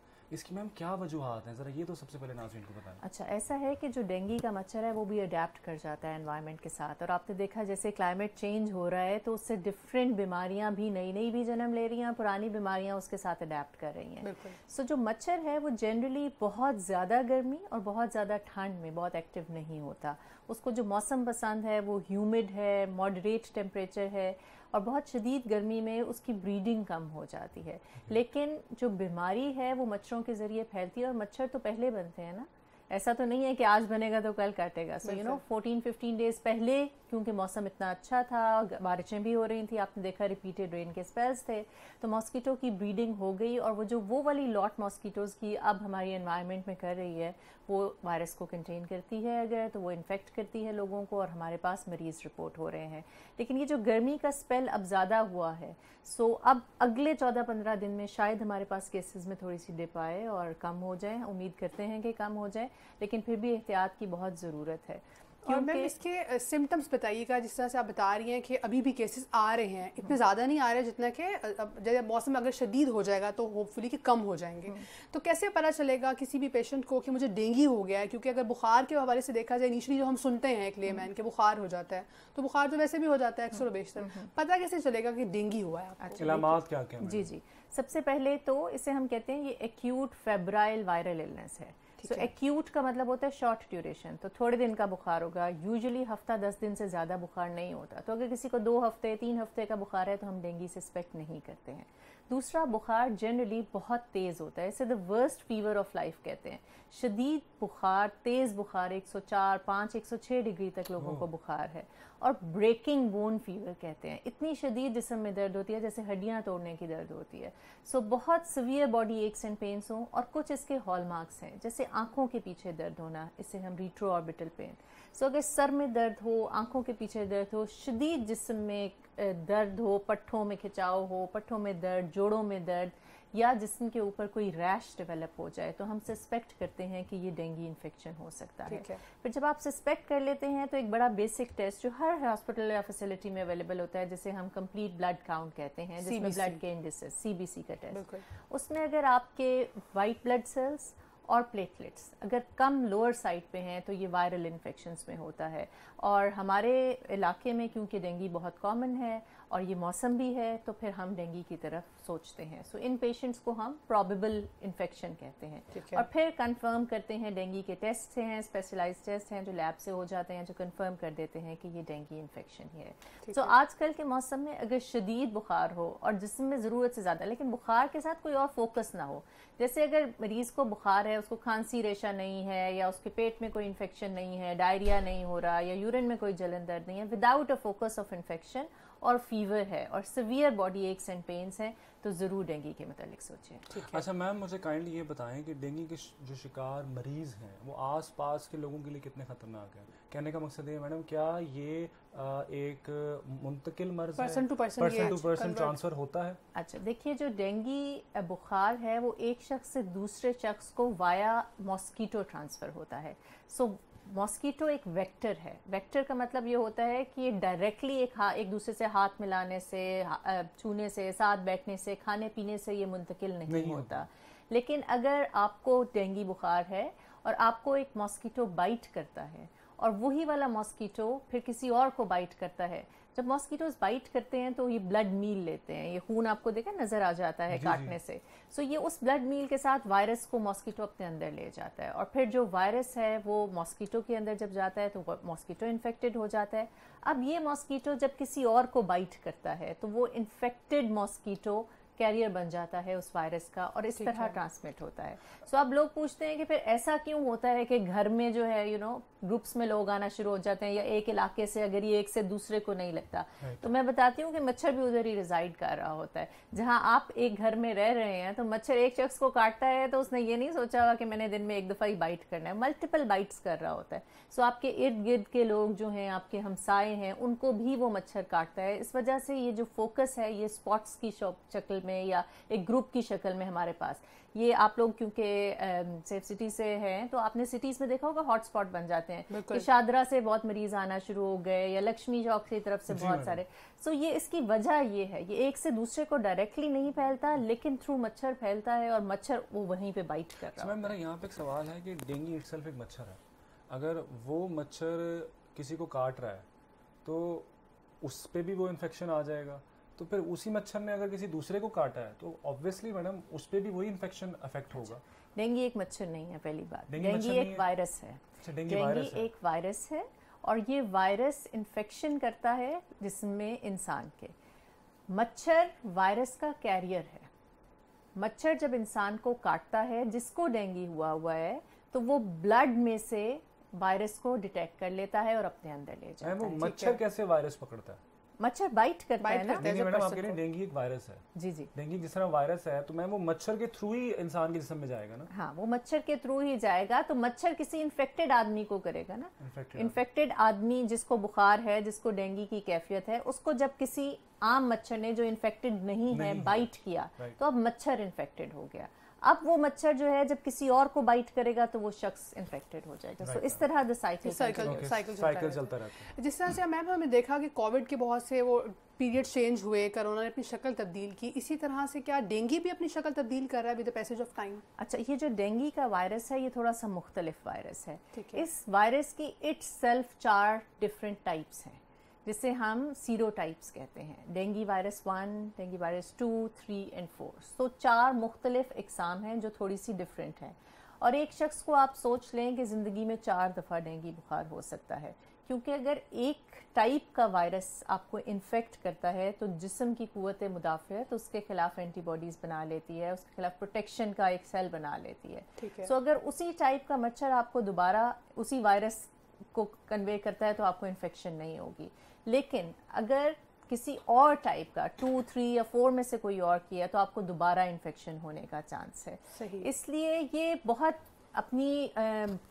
इसकी मैम क्या वजूहत हैं ज़रा ये तो सबसे पहले नाजरन को बताएं अच्छा ऐसा है कि जो डेंगू का मच्छर है वो भी अडेप्ट कर जाता है एनवायरनमेंट के साथ और आपने देखा जैसे क्लाइमेट चेंज हो रहा है तो उससे डिफरेंट बीमारियां भी नई नई भी जन्म ले रही हैं पुरानी बीमारियां उसके साथ अडेप्ट कर रही हैं सो so, जो मच्छर है वो जनरली बहुत ज़्यादा गर्मी और बहुत ज़्यादा ठंड में बहुत एक्टिव नहीं होता उसको जो मौसम पसंद है वो ह्यूमिड है मॉडरेट टेम्परेचर है और बहुत शदीद गर्मी में उसकी ब्रीडिंग कम हो जाती है लेकिन जो बीमारी है वो मच्छरों के ज़रिए फैलती है और मच्छर तो पहले बनते हैं ना ऐसा तो नहीं है कि आज बनेगा तो कल काटेगा so you know fourteen fifteen days पहले क्योंकि मौसम इतना अच्छा था बारिशें भी हो रही थी आपने देखा रिपीटेड रेन के स्पेल्स थे तो मॉस्कीटो की ब्रीडिंग हो गई और वो जो वो वाली लॉट मॉस्कीटोज़ की अब हमारी इन्वायरमेंट में कर रही है वो वायरस को कंटेन करती है अगर तो वो इन्फेक्ट करती है लोगों को और हमारे पास मरीज़ रिपोर्ट हो रहे हैं लेकिन ये जो गर्मी का स्पेल अब ज़्यादा हुआ है सो so, अब अगले चौदह पंद्रह दिन में शायद हमारे पास केसेस में थोड़ी सी डिप आए और कम हो जाए उम्मीद करते हैं कि कम हो जाए लेकिन फिर भी एहतियात की बहुत ज़रूरत है और मैम इसके सिम्टम्स बताइएगा जिस तरह से आप बता रही हैं कि अभी भी केसेस आ रहे हैं इतने ज़्यादा नहीं आ रहे जितना कि जैसे मौसम अगर शदीद हो जाएगा तो होपफुली कि कम हो जाएंगे हम्म। तो कैसे पता चलेगा किसी भी पेशेंट को कि मुझे डेंगू हो गया है क्योंकि अगर बुखार के हवाले से देखा जाए इनिशली जो हम सुनते हैं एक ले मैन के बुखार हो जाता है तो बुखार तो वैसे भी हो जाता है अक्सर बेशतर हम्म, हम्म। पता कैसे चलेगा कि डेंगू हुआ है अच्छा, जी जी सबसे पहले तो इसे हम कहते हैं ये एक्यूट फेब्राइल वायरल इलनेस है सो एक्यूट का मतलब होता है शॉर्ट ड्यूरेशन तो थोड़े दिन का बुखार होगा यूजुअली हफ्ता दस दिन से ज़्यादा बुखार नहीं होता तो अगर किसी को दो हफ्ते तीन हफ्ते का बुखार है तो हम डेंगी सस्पेक्ट नहीं करते हैं दूसरा बुखार जनरली बहुत तेज़ होता है इसे the worst fever of life कहते हैं शदीद बुखार तेज़ बुखार 104, 5, 106 डिग्री तक लोगों को बुखार है और ब्रेकिंग बोन फीवर कहते हैं इतनी शदीद जिसम में दर्द होती है जैसे हड्डियां तोड़ने की दर्द होती है सो so, बहुत severe body aches and pains हों और कुछ इसके हॉल मार्क्स हैं जैसे आंखों के पीछे दर्द होना इसे हम रिट्रो ऑर्बिटल पेन सो अगर सर में दर्द हो आंखों के पीछे दर्द हो शदीद जिसम में दर्द हो पट्ठों में खिंचाव हो पट्ठों में दर्द जोड़ों में दर्द या जिसम के ऊपर कोई रैश डेवलप हो जाए तो हम सस्पेक्ट करते हैं कि ये डेंगू इन्फेक्शन हो सकता है।, है फिर जब आप सस्पेक्ट कर लेते हैं तो एक बड़ा बेसिक टेस्ट जो हर हॉस्पिटल या फैसिलिटी में अवेलेबल होता है जिसे हम कंप्लीट ब्लड काउंट कहते हैं जिसमें ब्लड के इंडिस सीबीसी का टेस्ट उसमें अगर आपके वाइट ब्लड सेल्स और प्लेटलेट्स अगर कम लोअर साइड पे हैं तो ये वायरल इन्फेक्शन में होता है और हमारे इलाके में क्योंकि डेंगू बहुत कॉमन है और ये मौसम भी है तो फिर हम डेंगू की तरफ सोचते हैं सो so, इन पेशेंट्स को हम प्रॉबेबल इन्फेक्शन कहते हैं और फिर कंफर्म करते हैं डेंगू के टेस्ट हैं स्पेशलाइज टेस्ट हैं जो लैब से हो जाते हैं जो कंफर्म कर देते हैं कि ये डेंगू इन्फेक्शन ही है सो so, आजकल के मौसम में अगर शदीद बुखार हो और जिसम में ज़रूरत से ज़्यादा लेकिन बुखार के साथ कोई और फोकस ना हो जैसे अगर मरीज़ को बुखार है उसको खांसी रेशा नहीं है या उसके पेट में कोई इन्फेक्शन नहीं है डायरिया नहीं हो रहा या यूरिन में कोई जलन दर्द नहीं है without a focus of infection और फीवर है और severe body aches and pains हैं तो ज़रूर डेंगू के मतलब सोचें अच्छा मैम मुझे काइंडली ये बताएं कि डेंगू के जो शिकार मरीज़ हैं वो आस पास के लोगों के लिए कितने ख़तरनाक हैं कहने का मकसद ये मैडम क्या ये एक मुंतकिल मर्ज person to person person to person transfer होता है अच्छा देखिए जो डेंगू बुखार है वो एक शख्स से दूसरे शख्स को वाया मॉस्कीटो ट्रांसफ़र होता है सो मॉस्कीटो एक वेक्टर है वेक्टर का मतलब ये होता है कि ये डायरेक्टली एक हा एक दूसरे से हाथ मिलाने से छूने से साथ बैठने से खाने पीने से ये मुंतकिल नहीं, नहीं होता लेकिन अगर आपको डेंगू बुखार है और आपको एक मॉस्कीटो बाइट करता है और वही वाला मॉस्कीटो फिर किसी और को बाइट करता है जब मॉस्किटोज बाइट करते हैं तो ये ब्लड मील लेते हैं ये खून आपको देखा नजर आ जाता है जी काटने जी। से सो so ये उस ब्लड मील के साथ वायरस को मॉस्किटो अपने अंदर ले जाता है और फिर जो वायरस है वो मॉस्किटो के अंदर जब जाता है तो मॉस्किटो इन्फेक्टेड हो जाता है अब ये मॉस्किटो जब किसी और को बाइट करता है तो वो इन्फेक्टेड मॉस्किटो कैरियर बन जाता है उस वायरस का और इस तरह ट्रांसमिट होता है सो so, अब लोग पूछते हैं कि फिर ऐसा क्यों होता है कि घर में जो है यू नो ग्रुप्स में लोग आना शुरू हो जाते हैं या एक इलाके से अगर ये एक से दूसरे को नहीं लगता तो मैं बताती हूँ कि मच्छर भी उधर ही रिजाइड कर रहा होता है जहाँ आप एक घर में रह रहे हैं तो मच्छर एक शख्स को काटता है तो उसने ये नहीं सोचा हुआ कि मैंने दिन में एक दफ़ा ही बाइट करना है मल्टीपल बाइट्स कर रहा होता है सो so, आपके इर्द गिर्द के लोग जो हैं आपके हमसाए हैं उनको भी वो मच्छर काटता है इस वजह से ये जो फोकस है ये स्पॉट्स की शक्ल में या एक ग्रुप की शक्ल में हमारे पास ये आप लोग क्योंकि सेफ सिटी से हैं तो आपने सिटीज़ में देखा होगा हॉटस्पॉट बन जाते हैं शादरा से बहुत मरीज आना शुरू हो गए या लक्ष्मी चौक की तरफ से बहुत सारे सो so ये इसकी वजह ये है ये एक से दूसरे को डायरेक्टली नहीं फैलता लेकिन थ्रू मच्छर फैलता है और मच्छर वो वहीं पे बाइट कर रहा है मेरा यहाँ पे एक सवाल है कि डेंगू इट्सल्फ एक मच्छर है अगर वो मच्छर किसी को काट रहा है तो उस पर भी वो इन्फेक्शन आ जाएगा तो फिर उसी मच्छर ने अगर किसी दूसरे को काटा है तो ऑब्वियसली मैडम उस पर भी वही इन्फेक्शन अफेक्ट होगा डेंगू अच्छा, एक मच्छर नहीं है पहली बात डेंगू एक वायरस है डेंगू अच्छा, एक वायरस है और ये वायरस इन्फेक्शन करता है जिसमें इंसान के मच्छर वायरस का कैरियर है मच्छर जब इंसान को काटता है जिसको डेंगू हुआ हुआ है तो वो ब्लड में से वायरस को डिटेक्ट कर लेता है और अपने अंदर ले जाता है वो मच्छर कैसे वायरस पकड़ता है मच्छर बाइट करता बाइट है ना डेंगू मैडम आपके लिए डेंगू एक वायरस है जी जी डेंगू जिस तरह वायरस है तो मैम वो मच्छर के थ्रू ही इंसान के जिसम में जाएगा ना हाँ वो मच्छर के थ्रू ही जाएगा तो मच्छर किसी इन्फेक्टेड आदमी को करेगा ना इन्फेक्टेड आदमी जिसको बुखार है जिसको डेंगू की कैफियत है उसको जब किसी आम मच्छर ने जो इन्फेक्टेड नहीं, नहीं है बाइट किया तो अब मच्छर इन्फेक्टेड हो गया अब वो मच्छर जो है जब किसी और को बाइट करेगा तो वो शख्स इन्फेक्टेड हो जाएगा सो इस तरह साइकिल जिस तरह से मैम हमने देखा कि कोविड के बहुत से वो पीरियड चेंज हुए कोरोना ने अपनी शक्ल तब्दील की इसी तरह से क्या डेंगू भी अपनी शक्ल तब्दील कर रहा है विद पैसेज ऑफ टाइम अच्छा ये जो डेंगू का वायरस है ये थोड़ा सा मुख्तलिफ वायरस है इस वायरस की इट्स सेल्फ चार डिफरेंट टाइप्स हैं जिसे हम सीरो टाइप्स कहते हैं dengue virus one dengue virus two three and four so चार मुख्तलिफ इकसाम हैं जो थोड़ी सी डिफरेंट हैं और एक शख्स को आप सोच लें कि ज़िंदगी में चार दफ़ा डेंगी बुखार हो सकता है क्योंकि अगर एक टाइप का वायरस आपको इन्फेक्ट करता है तो जिसम की क़वत मुदाफ़त तो उसके ख़िलाफ़ एंटीबॉडीज़ बना लेती है उसके खिलाफ प्रोटेक्शन का एक सेल बना लेती है सो so, अगर उसी टाइप का मच्छर आपको दोबारा उसी वायरस को कन्वे करता है तो आपको इन्फेक्शन नहीं होगी लेकिन अगर किसी और टाइप का टू थ्री या फोर में से कोई और किया तो आपको दोबारा इन्फेक्शन होने का चांस है इसलिए ये बहुत अपनी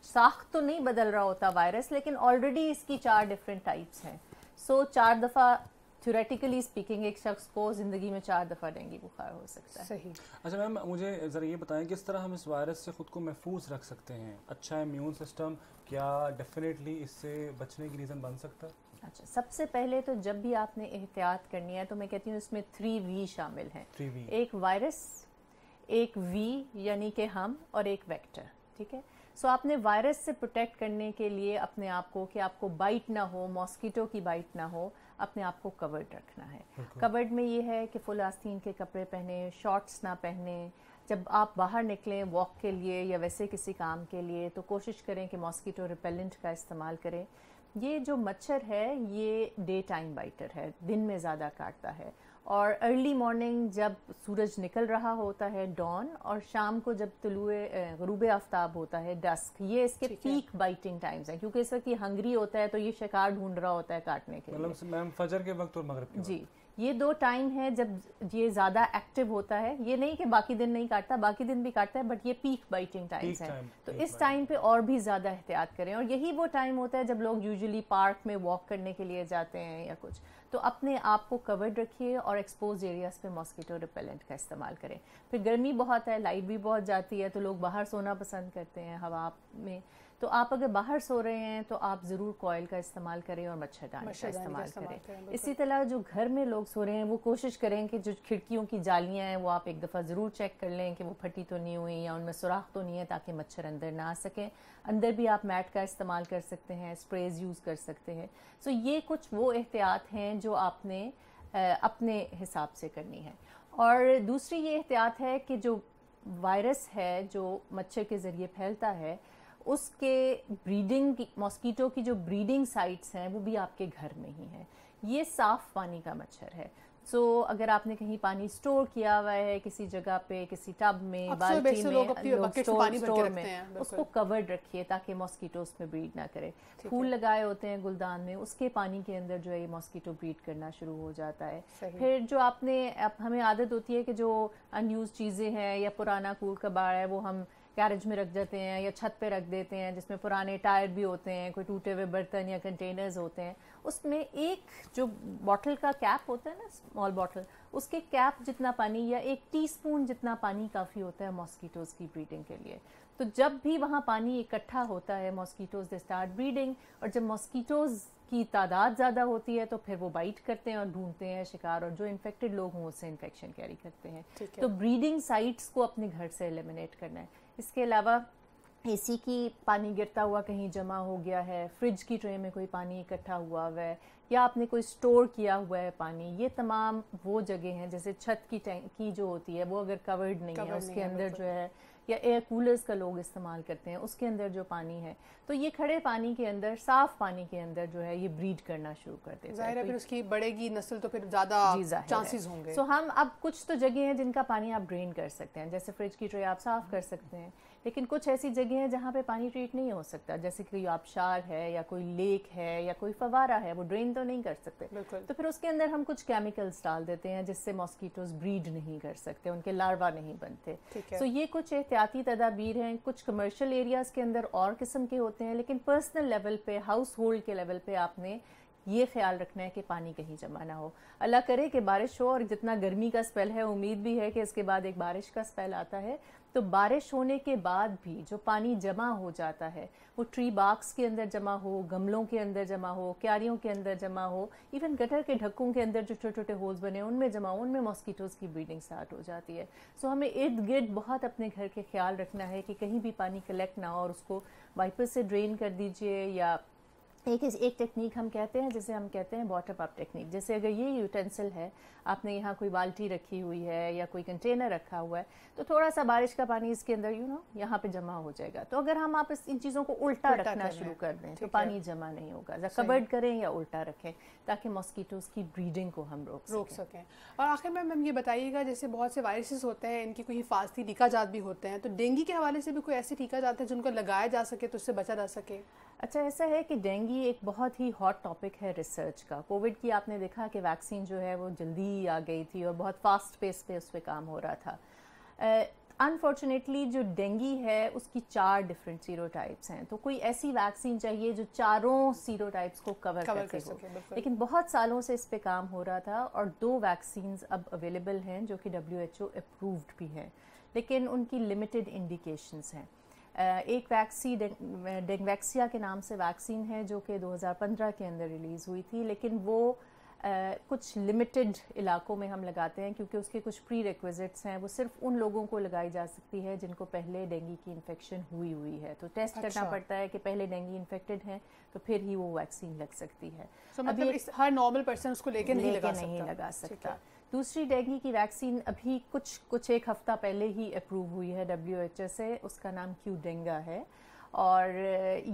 साख तो नहीं बदल रहा होता वायरस लेकिन ऑलरेडी इसकी चार डिफरेंट टाइप्स हैं सो so, चार दफ़ा थ्योरेटिकली स्पीकिंग एक शख्स को ज़िंदगी में चार दफ़ा डेंगू बुखार हो सकता है सही अच्छा मैम मुझे ज़रा ये बताएं किस तरह हम इस वायरस से ख़ुद को महफूज रख सकते हैं अच्छा इम्यून सिस्टम क्या डेफिनेटली इससे बचने की रीज़न बन सकता है अच्छा सबसे पहले तो जब भी आपने एहतियात करनी है तो मैं कहती हूँ इसमें थ्री वी शामिल हैं एक वायरस एक वी यानी कि हम और एक वेक्टर ठीक है सो so, आपने वायरस से प्रोटेक्ट करने के लिए अपने आप को कि आपको बाइट ना हो मॉस्किटो की बाइट ना हो अपने आप को कवर्ड रखना है कवर्ड में ये है कि फुल आस्तीन के कपड़े पहने शॉर्ट्स ना पहने जब आप बाहर निकलें वॉक के लिए या वैसे किसी काम के लिए तो कोशिश करें कि मॉस्किटो रिपेलेंट का इस्तेमाल करें ये जो मच्छर है ये डे टाइम बाइटर है दिन में ज़्यादा काटता है और अर्ली मॉर्निंग जब सूरज निकल रहा होता है डॉन और शाम को जब तुलुए गरूब आफ्ताब होता है डस्क ये इसके पीक बाइटिंग टाइम्स हैं क्योंकि इस वक्त ये हंगरी होता है तो ये शिकार ढूंढ रहा होता है काटने के मतलब लिए मैम फजर के वक्त और मगरब जी ये दो टाइम है जब ये ज़्यादा एक्टिव होता है ये नहीं कि बाकी दिन नहीं काटता बाकी दिन भी काटता है बट ये पीक बाइटिंग टाइम्स है तो इस टाइम पे और भी ज़्यादा एहतियात करें और यही वो टाइम होता है जब लोग यूजुअली पार्क में वॉक करने के लिए जाते हैं या कुछ तो अपने आप को कवर्ड रखिए और एक्सपोज एरियाज़ पे मॉस्किटो रिपेलेंट का इस्तेमाल करें फिर गर्मी बहुत है लाइट भी बहुत जाती है तो लोग बाहर सोना पसंद करते हैं हवा में तो आप अगर बाहर सो रहे हैं तो आप ज़रूर कॉयल का इस्तेमाल करें और मच्छरदानी का इस्तेमाल करें, करें इसी तरह जो घर में लोग सो रहे हैं वो कोशिश करें कि जो खिड़कियों की जालियाँ हैं वो आप एक दफ़ा ज़रूर चेक कर लें कि वो फटी तो नहीं हुई या उनमें सुराख तो नहीं है ताकि मच्छर अंदर ना आ सकें अंदर भी आप मैट का इस्तेमाल कर सकते हैं स्प्रेज यूज़ कर सकते हैं सो ये कुछ वो एहतियात हैं जो आपने अपने हिसाब से करनी है और दूसरी ये एहतियात है कि जो वायरस है जो मच्छर के ज़रिए फैलता है उसके ब्रीडिंग की मॉस्कीटो की जो ब्रीडिंग साइट्स हैं वो भी आपके घर में ही हैं ये साफ़ पानी का मच्छर है सो so, अगर आपने कहीं पानी स्टोर किया हुआ है किसी जगह पे किसी टब में बाल्टी में लोग स्टोर, पानी स्टोर में उसको कवर्ड रखिए ताकि मॉस्कीटो उसमें ब्रीड ना करे फूल लगाए होते हैं गुलदान में उसके पानी के अंदर जो है ये मॉस्कीटो ब्रीड करना शुरू हो जाता है फिर जो आपने हमें आदत होती है कि जो अनयूज चीज़ें हैं या पुराना कूल कबाड़ है वो हम कैरेज में रख देते हैं या छत पे रख देते हैं जिसमें पुराने टायर भी होते हैं कोई टूटे हुए बर्तन या कंटेनर्स होते हैं उसमें एक जो बॉटल का कैप होता है ना स्मॉल बॉटल उसके कैप जितना पानी या एक टीस्पून जितना पानी काफ़ी होता है मॉस्कीटोज़ की ब्रीडिंग के लिए तो जब भी वहाँ पानी इकट्ठा होता है मॉस्कीटोज़ दे स्टार्ट ब्रीडिंग और जब मॉस्कीटोज़ की तादाद ज़्यादा होती है तो फिर वो बाइट करते हैं और ढूंढते हैं शिकार और जो इन्फेक्टेड लोग हों उससे इन्फेक्शन कैरी करते हैं तो ब्रीडिंग साइट्स को अपने घर से एलिमिनेट करना है इसके अलावा एसी की पानी गिरता हुआ कहीं जमा हो गया है फ्रिज की ट्रे में कोई पानी इकट्ठा हुआ हुआ है या आपने कोई स्टोर किया हुआ है पानी ये तमाम वो जगह हैं जैसे छत की टैंकी की जो होती है वो अगर कवर्ड नहीं है उसके अंदर जो है या एयर कूलर्स का लोग इस्तेमाल करते हैं उसके अंदर जो पानी है तो ये खड़े पानी के अंदर साफ पानी के अंदर जो है ये ब्रीड करना शुरू कर देते हैं फिर उसकी बढ़ेगी नस्ल तो फिर ज़्यादा चांसेस होंगे सो हम अब कुछ तो जगह है जिनका पानी आप ड्रेन कर सकते हैं जैसे फ्रिज की ट्रे आप साफ कर सकते हैं लेकिन कुछ ऐसी जगह है जहाँ पे पानी ट्रीट नहीं हो सकता जैसे कि आबशार है या कोई लेक है या कोई फवारा है वो ड्रेन तो नहीं कर सकते तो फिर उसके अंदर हम कुछ केमिकल्स डाल देते हैं जिससे मॉस्कीटोज ब्रीड नहीं कर सकते उनके लार्वा नहीं बनते तो ये कुछ एहतियाती तदाबीर हैं कुछ कमर्शल एरियाज़ के अंदर और किस्म के होते हैं लेकिन पर्सनल लेवल पे हाउस होल्ड के लेवल पे आपने ये ख्याल रखना है कि पानी कहीं जमा ना हो अल्लाह करे कि बारिश हो और जितना गर्मी का स्पेल है उम्मीद भी है कि इसके बाद एक बारिश का स्पेल आता है तो बारिश होने के बाद भी जो पानी जमा हो जाता है वो ट्री बाक्स के अंदर जमा हो गमलों के अंदर जमा हो क्यारियों के अंदर जमा हो इवन गटर के ढक्कों के अंदर जो छोटे छोटे होल्स बने उनमें जमा हो उनमें मॉस्किटोज़ की ब्रीडिंग स्टार्ट हो जाती है सो हमें इर्द गिर्द बहुत अपने घर के ख्याल रखना है कि कहीं भी पानी कलेक्ट ना हो और उसको वाइपर से ड्रेन कर दीजिए या एक एक टेक्निक हम कहते हैं जिसे हम कहते हैं बॉटम अप टेक्निक जैसे अगर ये यूटेंसिल है आपने यहाँ कोई बाल्टी रखी हुई है या कोई कंटेनर रखा हुआ है तो थोड़ा सा बारिश का पानी इसके अंदर यू नो यहाँ पे जमा हो जाएगा तो अगर हम आप इस इन चीज़ों को उल्टा रखना शुरू कर दें तो पानी जमा नहीं होगा कबर्ड करें या उल्टा रखें ताकि मॉस्कीटोज की ब्रीडिंग को हम रोक रोक सकें और आखिर में मैम ये बताइएगा जैसे बहुत से वायरसेस होते हैं इनकी कोई हिफाजती जात भी होते हैं तो डेंगू के हवाले से भी कोई ऐसे टीका टीकाजात है जिनको लगाया जा सके तो उससे बचा जा सके अच्छा ऐसा है कि डेंगी एक बहुत ही हॉट टॉपिक है रिसर्च का कोविड की आपने देखा कि वैक्सीन जो है वो जल्दी ही आ गई थी और बहुत फास्ट पेस पे उस पर काम हो रहा था अनफॉर्चुनेटली uh, जो डेंगी है उसकी चार डिफरेंट टाइप्स हैं तो कोई ऐसी वैक्सीन चाहिए जो चारों सीरो टाइप्स को कवर, कर सके लेकिन बहुत सालों से इस पर काम हो रहा था और दो वैक्सीन अब अवेलेबल हैं जो कि डब्ल्यू एच ओ अप्रूव्ड भी हैं लेकिन उनकी लिमिटेड इंडिकेशंस हैं एक वैक्सी डेंगवैक्सिया के नाम से वैक्सीन है जो कि 2015 के अंदर रिलीज़ हुई थी लेकिन वो कुछ लिमिटेड इलाकों में हम लगाते हैं क्योंकि उसके कुछ प्री रिक्विजिट्स हैं वो सिर्फ उन लोगों को लगाई जा सकती है जिनको पहले डेंगू की इन्फेक्शन हुई हुई है तो टेस्ट अच्छा। करना पड़ता है कि पहले डेंगू इन्फेक्टेड है तो फिर ही वो वैक्सीन लग सकती है so, मतलब हर नॉर्मल पर्सन उसको लेके नहीं लगा सकता दूसरी डेंगू की वैक्सीन अभी कुछ कुछ एक हफ्ता पहले ही अप्रूव हुई है डब्ल्यू से उसका नाम क्यू डेंगा है और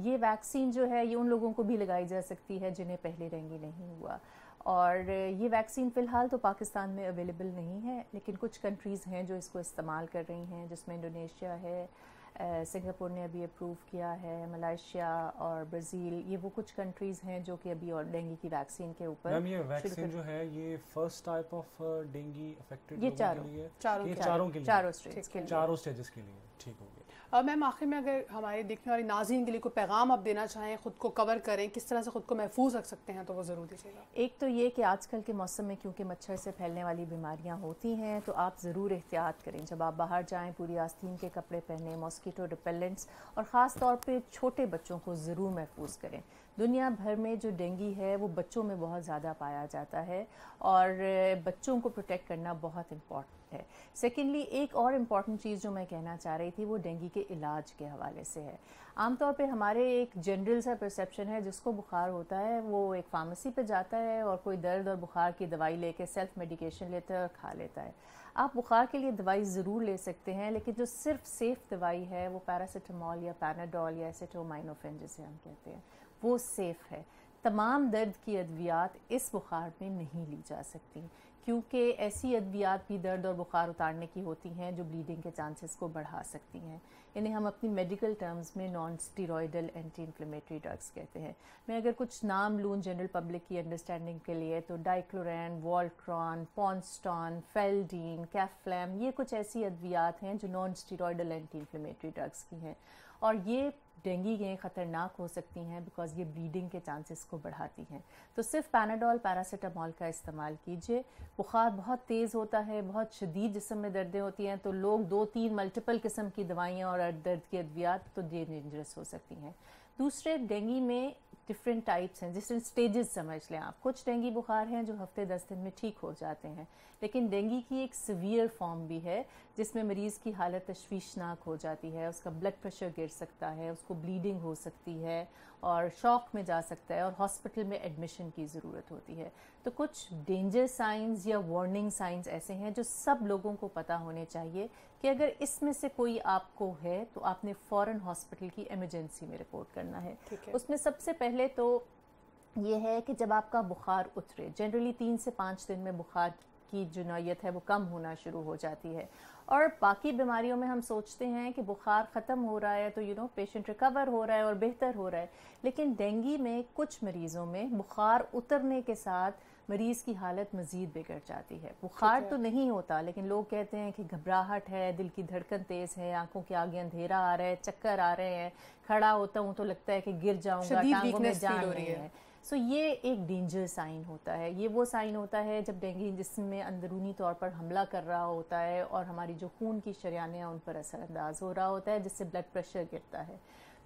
ये वैक्सीन जो है ये उन लोगों को भी लगाई जा सकती है जिन्हें पहले डेंगू नहीं हुआ और ये वैक्सीन फ़िलहाल तो पाकिस्तान में अवेलेबल नहीं है लेकिन कुछ कंट्रीज़ हैं जो इसको इस्तेमाल कर रही हैं जिसमें इंडोनेशिया है सिंगापुर ने अभी अप्रूव किया है मलेशिया और ब्राज़ील ये वो कुछ कंट्रीज़ हैं जो कि अभी और डेंगू की वैक्सीन के ऊपर मैम ये वैक्सीन जो है ये first type of dengue affected ये चारों चारों के लिए चारों स्टेज के लिए चारों स्टेजेस के लिए ठीक हो गया मैम आखिर में अगर हमारे देखने वाले नाजीन के लिए कोई पैगाम आप देना चाहें खुद को कवर करें किस तरह से खुद को महफूज रख सकते हैं तो वो ज़रूर दीजिएगा एक तो ये कि आजकल के मौसम में क्योंकि मच्छर से फैलने वाली बीमारियाँ होती हैं तो आप ज़रूर एहतियात करें जब आप बाहर जाएँ पूरी आस्तीन के कपड़े पहने मॉस्कीटो रिपेलेंट्स और ख़ास तौर पर छोटे बच्चों को ज़रूर महफूज करें दुनिया भर में जो डेंगी है वो बच्चों में बहुत ज़्यादा पाया जाता है और बच्चों को प्रोटेक्ट करना बहुत इम्पॉर्टेंट है सेकेंडली एक और इम्पॉर्टेंट चीज़ जो मैं कहना चाह रही थी वो डेंगू के इलाज के हवाले से है आमतौर पे हमारे एक जनरल सा परसेप्शन है जिसको बुखार होता है वो एक फार्मेसी पे जाता है और कोई दर्द और बुखार की दवाई लेके सेल्फ मेडिकेशन लेता है और खा लेता है आप बुखार के लिए दवाई ज़रूर ले सकते हैं लेकिन जो सिर्फ सेफ़ दवाई है वो पैरासीटामोल या पैनाडोल या एसिटोमाइनोफेन जिसे हम कहते हैं वो सेफ़ है तमाम दर्द की अद्वियात इस बुखार में नहीं ली जा सकती क्योंकि ऐसी अद्वियात भी दर्द और बुखार उतारने की होती हैं जो ब्लीडिंग के चांसेस को बढ़ा सकती हैं इन्हें हम अपनी मेडिकल टर्म्स में non steroidal anti inflammatory drugs कहते हैं मैं अगर कुछ नाम लूँ जनरल पब्लिक की अंडरस्टैंडिंग के लिए तो डाइक्लोरन वॉल्ट्रॉन पॉन्स्टॉन फेल्डीन कैफ्लैम ये कुछ ऐसी अद्वियात हैं जो non steroidal anti inflammatory drugs की हैं और ये डेंगी ये ख़तरनाक हो सकती हैं बिकॉज़ ये ब्लीडिंग के चांसेस को बढ़ाती हैं तो सिर्फ पैनाडोल पैरासीटामोल का इस्तेमाल कीजिए बुखार बहुत तेज़ होता है बहुत शदीद जिसम में दर्दें होती हैं तो लोग दो तीन मल्टीपल किस्म की दवाइयाँ और दर्द की अद्वियात तो डेंजरस हो सकती हैं दूसरे डेंगी में डिफरेंट टाइप्स हैं डिफरेंट स्टेजेस समझ लें आप कुछ डेंगी बुखार हैं जो हफ्ते दस दिन में ठीक हो जाते हैं लेकिन डेंगी की एक सीवियर फॉर्म भी है जिसमें मरीज़ की हालत तश्वीशनाक हो जाती है उसका ब्लड प्रेशर गिर सकता है उसको ब्लीडिंग हो सकती है और शॉक में जा सकता है और हॉस्पिटल में एडमिशन की ज़रूरत होती है तो कुछ डेंजर साइंस या वार्निंग साइंस ऐसे हैं जो सब लोगों को पता होने चाहिए कि अगर इसमें से कोई आपको है तो आपने फ़ौरन हॉस्पिटल की एमरजेंसी में रिपोर्ट करना है, है। उसमें सबसे पहले तो ये है कि जब आपका बुखार उतरे जनरली तीन से पाँच दिन में बुखार की जो नोयत है वो कम होना शुरू हो जाती है और बाकी बीमारियों में हम सोचते हैं कि बुखार ख़त्म हो रहा है तो यू नो पेशेंट रिकवर हो रहा है और बेहतर हो रहा है लेकिन डेंगू में कुछ मरीज़ों में बुखार उतरने के साथ मरीज़ की हालत मज़ीद बिगड़ जाती है बुखार तो नहीं होता लेकिन लोग कहते हैं कि घबराहट है दिल की धड़कन तेज़ है आंखों के आगे अंधेरा आ रहा है चक्कर आ रहे हैं खड़ा होता हूँ तो लगता है कि गिर जाऊँगा टांगों में जान रही है सो so, ये एक डेंजर साइन होता है ये वो साइन होता है जब डेंगू जिसम में अंदरूनी तौर पर हमला कर रहा होता है और हमारी जो खून की शरियाने हैं उन पर असरअंदाज हो रहा होता है जिससे ब्लड प्रेशर गिरता है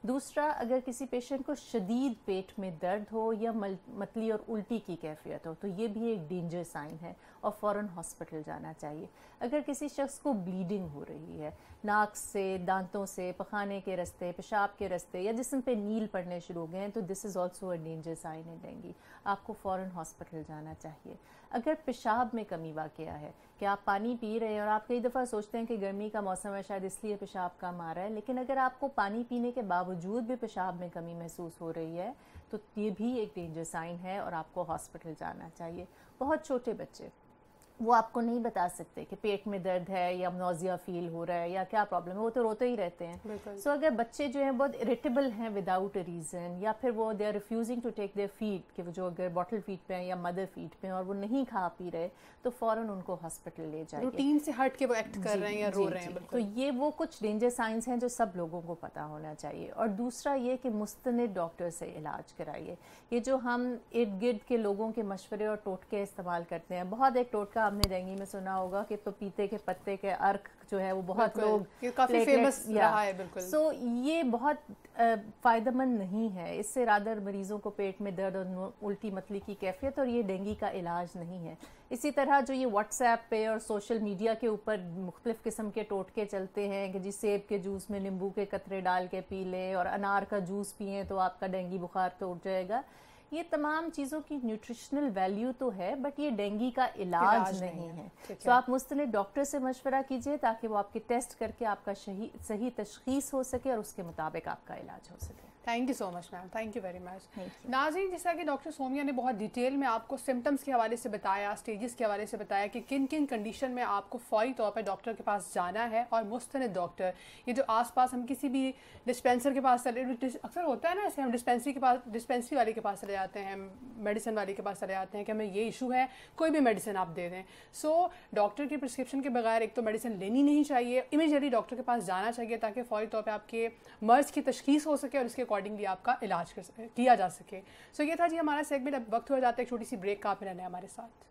दूसरा अगर किसी पेशेंट को शदीद पेट में दर्द हो या मतली और उल्टी की कैफियत हो तो ये भी एक डेंजर साइन है और फ़ौर हॉस्पिटल जाना चाहिए अगर किसी शख्स को ब्लीडिंग हो रही है नाक से दांतों से पखाने के रस्ते पेशाब के रस्ते या जिसम पे नील पड़ने शुरू हो गए हैं तो this is also a danger sign in dengue आपको फ़ौर हॉस्पिटल जाना चाहिए अगर पेशाब में कमी वाक़ है कि आप पानी पी रहे हैं और आप कई दफ़ा सोचते हैं कि गर्मी का मौसम है शायद इसलिए पेशाब कम आ रहा है लेकिन अगर आपको पानी पीने के बावजूद भी पेशाब में कमी महसूस हो रही है तो ये भी एक डेंजर साइन है और आपको हॉस्पिटल जाना चाहिए बहुत छोटे बच्चे वो आपको नहीं बता सकते कि पेट में दर्द है या नोजिया फील हो रहा है या क्या प्रॉब्लम है वो तो रोते ही रहते हैं सो so, अगर बच्चे जो हैं बहुत इरिटेबल हैं विदाउट अ रीज़न या फिर वो they are refusing to take their feed कि वो जो अगर बॉटल फीड पे हैं या मदर फीड पे हैं और वो नहीं खा पी रहे तो फ़ौरन उनको हॉस्पिटल ले जाए रूटीन से हट के वो एक्ट कर रहे हैं या रो रहे हैं तो ये वो कुछ डेंजर साइंस हैं जो सब लोगों को पता होना चाहिए और दूसरा ये कि मुस्तन डॉक्टर से इलाज कराइए ये जो हम इर्द गिर्द के लोगों के मशवरे और टोटके इस्तेमाल करते हैं बहुत एक टोटका सामने जाएंगी मैं सुना होगा कि पपीते तो के पत्ते के अर्क जो है वो बहुत लोग काफी फेमस रहा है बिल्कुल सो ये बहुत फायदेमंद नहीं है इससे रादर मरीजों को पेट में दर्द और उल्टी मतली की कैफियत और ये डेंगू का इलाज नहीं है इसी तरह जो ये व्हाट्सएप पे और सोशल मीडिया के ऊपर मुख्तलिफ़ किस्म के टोटके चलते हैं कि जी सेब के जूस में नींबू के कतरे डाल के पी लें और अनार का जूस पिए तो आपका डेंगू बुखार तो उठ जाएगा ये तमाम चीज़ों की न्यूट्रिशनल वैल्यू तो है बट ये डेंगू का इलाज, इलाज नहीं, नहीं है तो so आप मुस्तने डॉक्टर से मशवरा कीजिए ताकि वो आपके टेस्ट करके आपका सही सही तशखीस हो सके और उसके मुताबिक आपका इलाज हो सके thank you so much ma'am thank you very much नाजी जैसा कि डॉक्टर सोमिया ने बहुत डिटेल में आपको सिम्टम्स के हवाले से बताया स्टेजेस के हवाले से बताया कि किन किन कंडीशन में आपको फौरी तौर पर डॉक्टर के पास जाना है और मुस्तनद डॉक्टर ये जो आसपास हम किसी भी डिस्पेंसर के पास चले अक्सर होता है ना ऐसे हम डिस्पेंसरी के पास डिस्पेंसरी वाले के पास चले जाते हैं मेडिसिन वाले के पास चले जाते हैं कि हमें ये इशू है कोई भी मेडिसिन आप दे दें सो so, डॉक्टर की प्रिस्क्रिप्शन के बगैर एक तो मेडिसिन लेनी नहीं चाहिए इमीजिएटली डॉक्टर के पास जाना चाहिए ताकि फौरी तौर पर आपके मर्ज की तशखीस हो सके और इसके अकॉर्डिंगली आपका इलाज कर किया जा सके सो so ये था जी हमारा सेगमेंट अब वक्त हो जाता है एक छोटी सी ब्रेक का आप रहना है हमारे साथ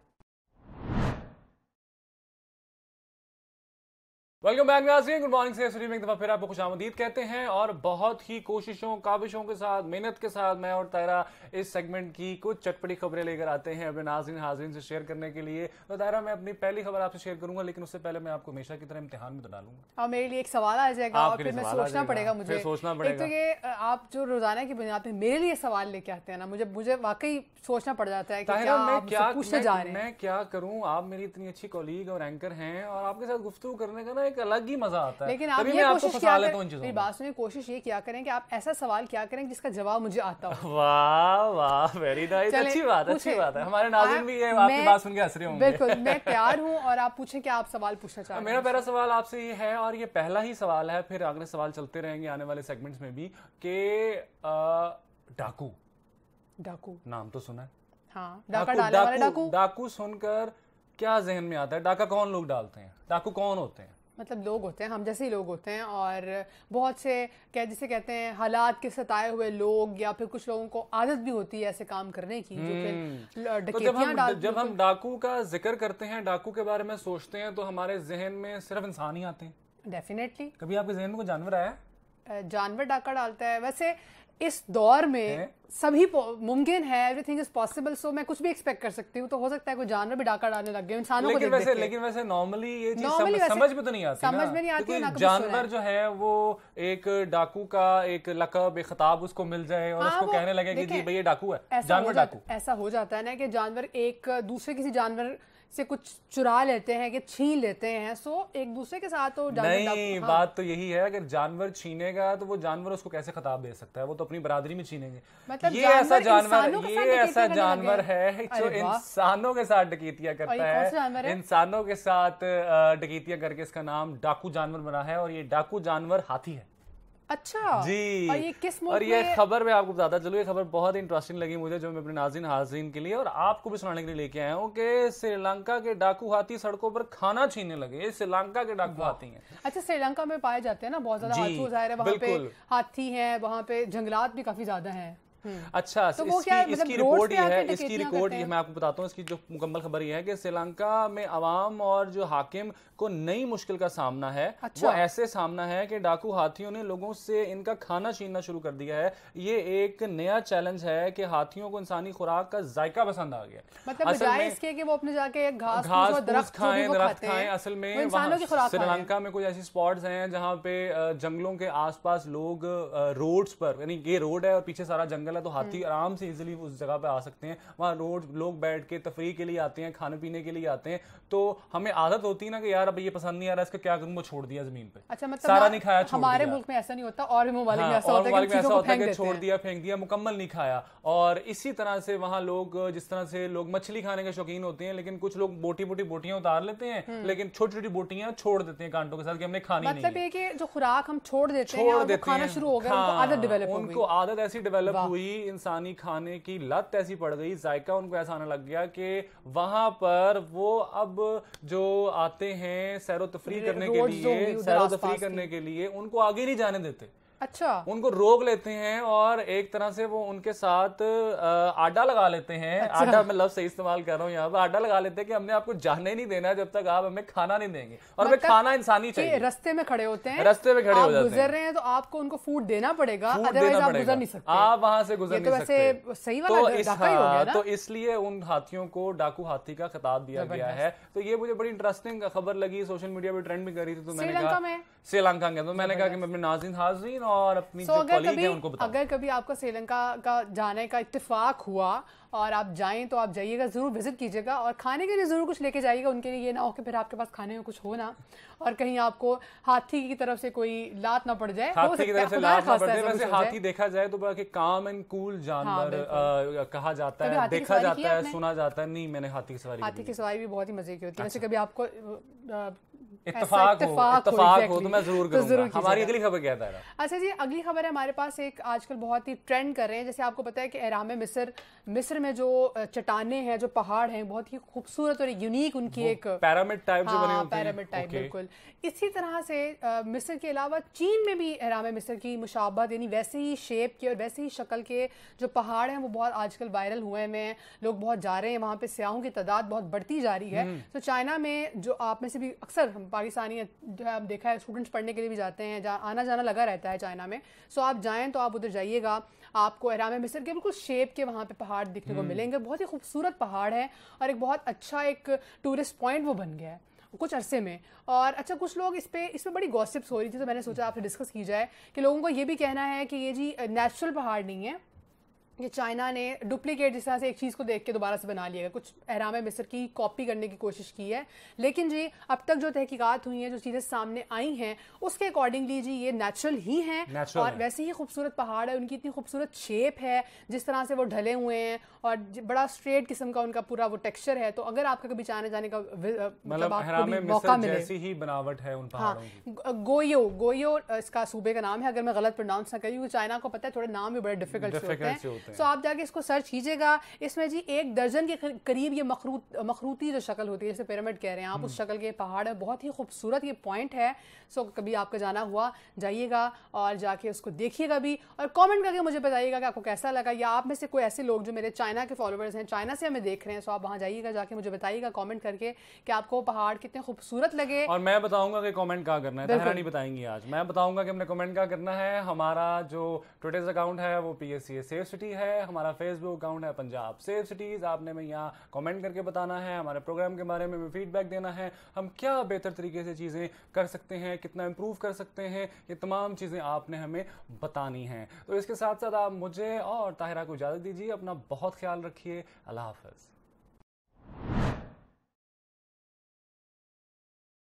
वेलकम बैक नाजीन गुड मॉर्निंग से सुनीम एक दफ़ा फिर आपको खुश आमदीद कहते हैं और बहुत ही कोशिशों काविशों के साथ मेहनत के साथ मैं और तायरा इस सेगमेंट की कुछ चटपटी खबरें लेकर आते हैं अपने नाजीन हाजरीन से शेयर करने के लिए तो तायरा मैं अपनी पहली खबर आपसे शेयर करूंगा लेकिन उससे पहले मैं आपको हमेशा की तरह इम्तिहान में तो डालूंगा मेरे लिए एक सवाल आ जाएगा और फिर मैं सोचना पड़ेगा मुझे सोचना पड़ेगा तो ये आप जो रोजाना की बुनियाद पर मेरे लिए सवाल लेके आते हैं ना मुझे मुझे वाकई सोचना पड़ जाता है क्या पूछने जा रहे हैं मैं क्या करूँ आप मेरी इतनी अच्छी कॉलीग और एंकर हैं और आपके साथ गुफ्तु करने का ना एक अलग ही मजा आता है लेकिन आप ये कोशिश क्या करें बात सुनिए कोशिश ये क्या करें कि आप ऐसा सवाल क्या करें जिसका जवाब मुझे आता हो (laughs) वाह वाह वेरी नाइस अच्छी बात अच्छी बात है हमारे नाजिम भी आपकी बात सुन के हंस रहे होंगे बिल्कुल मैं तैयार (laughs) हूँ और आप पूछें कि आप सवाल पूछना चाहते हैं मेरा पहला सवाल आपसे ये है और ये पहला ही सवाल है फिर अगले सवाल चलते रहेंगे आने वाले सेगमेंट्स में भी के डाकू डाकू नाम तो सुना है हाँ, डाका डाकू डाकू सुनकर क्या जहन में आता है डाका कौन लोग डालते हैं डाकू कौन होते हैं मतलब लोग होते हैं हम जैसे ही लोग होते हैं और बहुत से कह जिसे कहते हैं हालात के सताए हुए लोग या फिर कुछ लोगों को आदत भी होती है ऐसे काम करने की जो फिर हम्म। तो जब हम जब हम डाकू का जिक्र करते हैं डाकू के बारे में सोचते हैं तो हमारे जहन में सिर्फ इंसान ही आते हैं डेफिनेटली कभी आपके जहन कोई जानवर आया जानवर डाका डालता है वैसे इस दौर में सभी मुमकिन है एवरीथिंग इज पॉसिबल सो मैं कुछ भी एक्सपेक्ट कर सकती हूँ तो हो सकता है कोई जानवर भी डाका डालने लग गए इंसानों लेकिन को वैसे लेकिन वैसे नॉर्मली ये चीज सम, समझ में तो नहीं आती समझ में नहीं आती है जानवर जो है वो एक डाकू का एक लकब एक खिताब उसको मिल जाए और हाँ, उसको कहने लगे की जी भाई ये डाकू है जानवर डाकू ऐसा हो जाता है ना कि जानवर एक दूसरे किसी जानवर से कुछ चुरा लेते हैं कि छीन लेते हैं सो एक दूसरे के साथ तो नहीं हाँ। बात तो यही है अगर जानवर छीनेगा तो वो जानवर उसको कैसे खताब दे सकता है वो तो अपनी बरादरी में छीनेंगे मतलब ये ऐसा जानवर ये ऐसा जानवर है जो इंसानों के साथ डकैतियां करता है इंसानों के साथ डकैतियां करके इसका नाम डाकू जानवर बना है और ये डाकू जानवर हाथी है अच्छा जी और ये किस और ये खबर मैं आपको बताता चलो ये खबर बहुत ही इंटरेस्टिंग लगी मुझे जो मैं अपने नाजिन हाजिन के लिए और आपको भी सुनाने के लिए लेके आया हूँ कि श्रीलंका के डाकू हाथी सड़कों पर खाना छीनने लगे श्रीलंका के डाकू हाथी हैं अच्छा श्रीलंका में पाए जाते हैं ना बहुत ज्यादा हाथी है वहाँ पे हाथी है वहाँ पे जंगलात भी काफी ज्यादा है हम्म। अच्छा तो इसकी, क्या इसकी मतलब रिपोर्ट ये है इसकी रिपोर्ट ये मैं आपको बताता हूँ इसकी जो मुकम्मल खबर ये है कि श्रीलंका में आवाम और जो हाकिम को नई मुश्किल का सामना है अच्छा। वो ऐसे सामना है कि डाकू हाथियों ने लोगों से इनका खाना छीनना शुरू कर दिया है ये एक नया चैलेंज है कि हाथियों को इंसानी खुराक का जायका पसंद आ गया मतलब इसके कि वो अपने जाके घास खाए दरख्त खाएं असल में श्रीलंका में कुछ ऐसी स्पॉट्स हैं जहाँ पे जंगलों के आसपास लोग रोड्स पर यानी ये रोड है और पीछे सारा जंगल है तो हाथी हम्म। आराम से इजिली उस जगह पे आ सकते हैं वहाँ रोड लोग बैठ के तफरी के लिए आते हैं खाने पीने के लिए आते हैं तो हमें आदत होती है ना कि यार अब ये पसंद नहीं आ रहा इसका क्या करूँ वो छोड़ दिया जमीन पे अच्छा मतलब सारा नहीं खाया हमारे मुल्क में ऐसा नहीं होता और मोबाइल हाँ, में ऐसा होता है छोड़ दिया फेंक दिया मुकम्मल नहीं खाया और इसी तरह से वहाँ लोग जिस तरह से लोग मछली खाने के शौकीन होते हैं लेकिन कुछ लोग बोटी बोटी बोटियां उतार लेते हैं हम्म। लेकिन छोटी छोटी बोटियां छोड़ देते हैं कांटों के साथ कि हमने खानी मतलब नहीं है कि जो खुराक हम छोड़ देते छोड़ हैं देते खाना शुरू हो गया उनको हाँ, आदत डेवलप उनको आदत ऐसी डेवलप हुई कोई इंसानी खाने की लत ऐसी पड़ गई जायका उनको ऐसा आने लग गया कि वहां पर वो अब जो आते हैं सैरो तफरी करने के लिए सैरो तफरी करने के लिए उनको आगे नहीं जाने देते अच्छा उनको रोक लेते हैं और एक तरह से वो उनके साथ आडा लगा लेते हैं अच्छा। आडा मैं लव सही इस्तेमाल कर रहा हूँ यहाँ पर आडा लगा लेते हैं कि हमने आपको जाने नहीं देना जब तक आप हमें खाना नहीं देंगे और हमें मतलब खाना इंसानी चाहिए रस्ते में खड़े होते हैं रस्ते में खड़े हो जाते गुजर रहे हैं तो आपको उनको फूड देना पड़ेगा अदरवाइज आप गुजर नहीं सकते आप वहाँ से गुजर तो नहीं सकते सही तो, हाँ, तो इसलिए उन हाथियों को डाकू हाथी का खिताब दिया गया है तो ये मुझे बड़ी इंटरेस्टिंग खबर लगी सोशल मीडिया पर ट्रेंड भी करी थी तो मैंने कहा श्रीलंका में तो मैंने कहा कि मैं अपने नाजिन हाजिर और अपनी so, जो अगर कभी, है उनको अगर कभी आपका श्रीलंका का जाने का इतफाक हुआ और आप जाएं तो आप जाइएगा ज़रूर विजिट कीजिएगा और खाने के लिए ज़रूर कुछ लेके जाइएगा उनके लिए ये ना हो कि फिर आपके पास खाने में कुछ हो ना और कहीं आपको हाथी की तरफ से कोई लात ना पड़ जाए हाथी की तरफ से लात ना पड़ जाए हाथी देखा जाए तो बड़ा काम एंड कूल जानवर हाँ, कहा जाता है देखा जाता है सुना जाता है नहीं मैंने हाथी की सवारी हाथी की सवारी भी बहुत ही मजे की होती है वैसे अच्छा। कभी आपको हो हो तो मैं जरूर तो करूंगा हमारी अगली खबर क्या अच्छा जी अगली खबर है हमारे पास एक आजकल बहुत ही ट्रेंड कर रहे हैं जैसे आपको पता है कि एराम मिस्र मिस्र में जो चट्टाने हैं जो पहाड़ हैं बहुत ही खूबसूरत और यूनिक उनकी एक पैरामिड टाइप जो बने पैरामिड टाइप बिल्कुल इसी तरह से मिस्र के अलावा चीन में भी एराम मिस्र की मुशाबत यानी वैसे ही शेप के और वैसे ही शक्ल के जो पहाड़ हैं वो बहुत आजकल वायरल हुए हैं लोग बहुत जा रहे हैं वहाँ पे सयाहों की तादाद बहुत बढ़ती जा रही है हम्म। तो चाइना में जो आप में से भी अक्सर हम पाकिस्तानी जो है आप देखा है स्टूडेंट्स पढ़ने के लिए भी जाते हैं जहाँ आना जाना लगा रहता है चाइना में सो आप जाएँ तो आप उधर जाइएगा आपको एहराम मिसर के बिल्कुल शेप के वहाँ पे पहाड़ दिखने को हम्म। मिलेंगे बहुत ही खूबसूरत पहाड़ है और एक बहुत अच्छा एक टूरिस्ट पॉइंट वो बन गया है कुछ अरसे में और अच्छा कुछ लोग इस पर इस पर बड़ी गॉसिप्स हो रही थी तो मैंने सोचा आपसे डिस्कस की जाए कि लोगों को ये भी कहना है कि ये जी नेचुरल पहाड़ नहीं है कि चाइना ने डुप्लीकेट जिस तरह से एक चीज़ को देख के दोबारा से बना लिया है कुछ अहराम मिस्र की कॉपी करने की कोशिश की है लेकिन जी अब तक जो तहकीकात हुई हैं जो चीज़ें सामने आई हैं उसके अकॉर्डिंगली जी ये नेचुरल ही हैं और है। वैसे ही खूबसूरत पहाड़ है उनकी इतनी खूबसूरत शेप है जिस तरह से वो ढले हुए हैं और बड़ा स्ट्रेट किस्म का उनका पूरा वो टेक्स्चर है तो अगर आपका कभी चाने जाने का मतलब मतलब मौका मिले ही बनावट है हाँ गोयो गोयो इसका सूबे का नाम है अगर मैं गलत प्रोनाउंस ना करी क्योंकि चाइना को पता है थोड़े नाम भी बड़े डिफिकल्ट होते हैं सो आप जाके इसको सर्च कीजिएगा इसमें जी एक दर्जन के करीब ये मखरू मखरूती जो शक्ल होती है जैसे पिरामिड कह रहे हैं आप उस हम्म। शक्ल के पहाड़ है बहुत ही खूबसूरत ये पॉइंट है सो कभी आपका जाना हुआ जाइएगा और जाके उसको देखिएगा भी और कॉमेंट करके मुझे बताइएगा कि आपको कैसा लगा या आप में से कोई ऐसे लोग जो मेरे चाइना के फॉलोअर्स हैं चाइना से हमें देख रहे हैं सो आप वहाँ जाइएगा जाके मुझे बताइएगा कॉमेंट करके कि आपको पहाड़ कितने खूबसूरत लगे और मैं बताऊँगा कि कॉमेंट क्या करना है नहीं बताएंगी आज मैं बताऊँगा कि हमने कॉमेंट क्या करना है हमारा जो ट्विटर अकाउंट है वो P S C city city है हमारा फेसबुक अकाउंट है पंजाब सेफ सिटीज आपने हमें यहाँ कमेंट करके बताना है हमारे प्रोग्राम के बारे में फीडबैक देना है हम क्या बेहतर तरीके से चीज़ें कर सकते हैं कितना इम्प्रूव कर सकते हैं ये तमाम चीज़ें आपने हमें बतानी हैं तो इसके साथ साथ आप मुझे और ताहिरा को इजाज़त दीजिए अपना बहुत ख्याल रखिए अल्लाह हाफ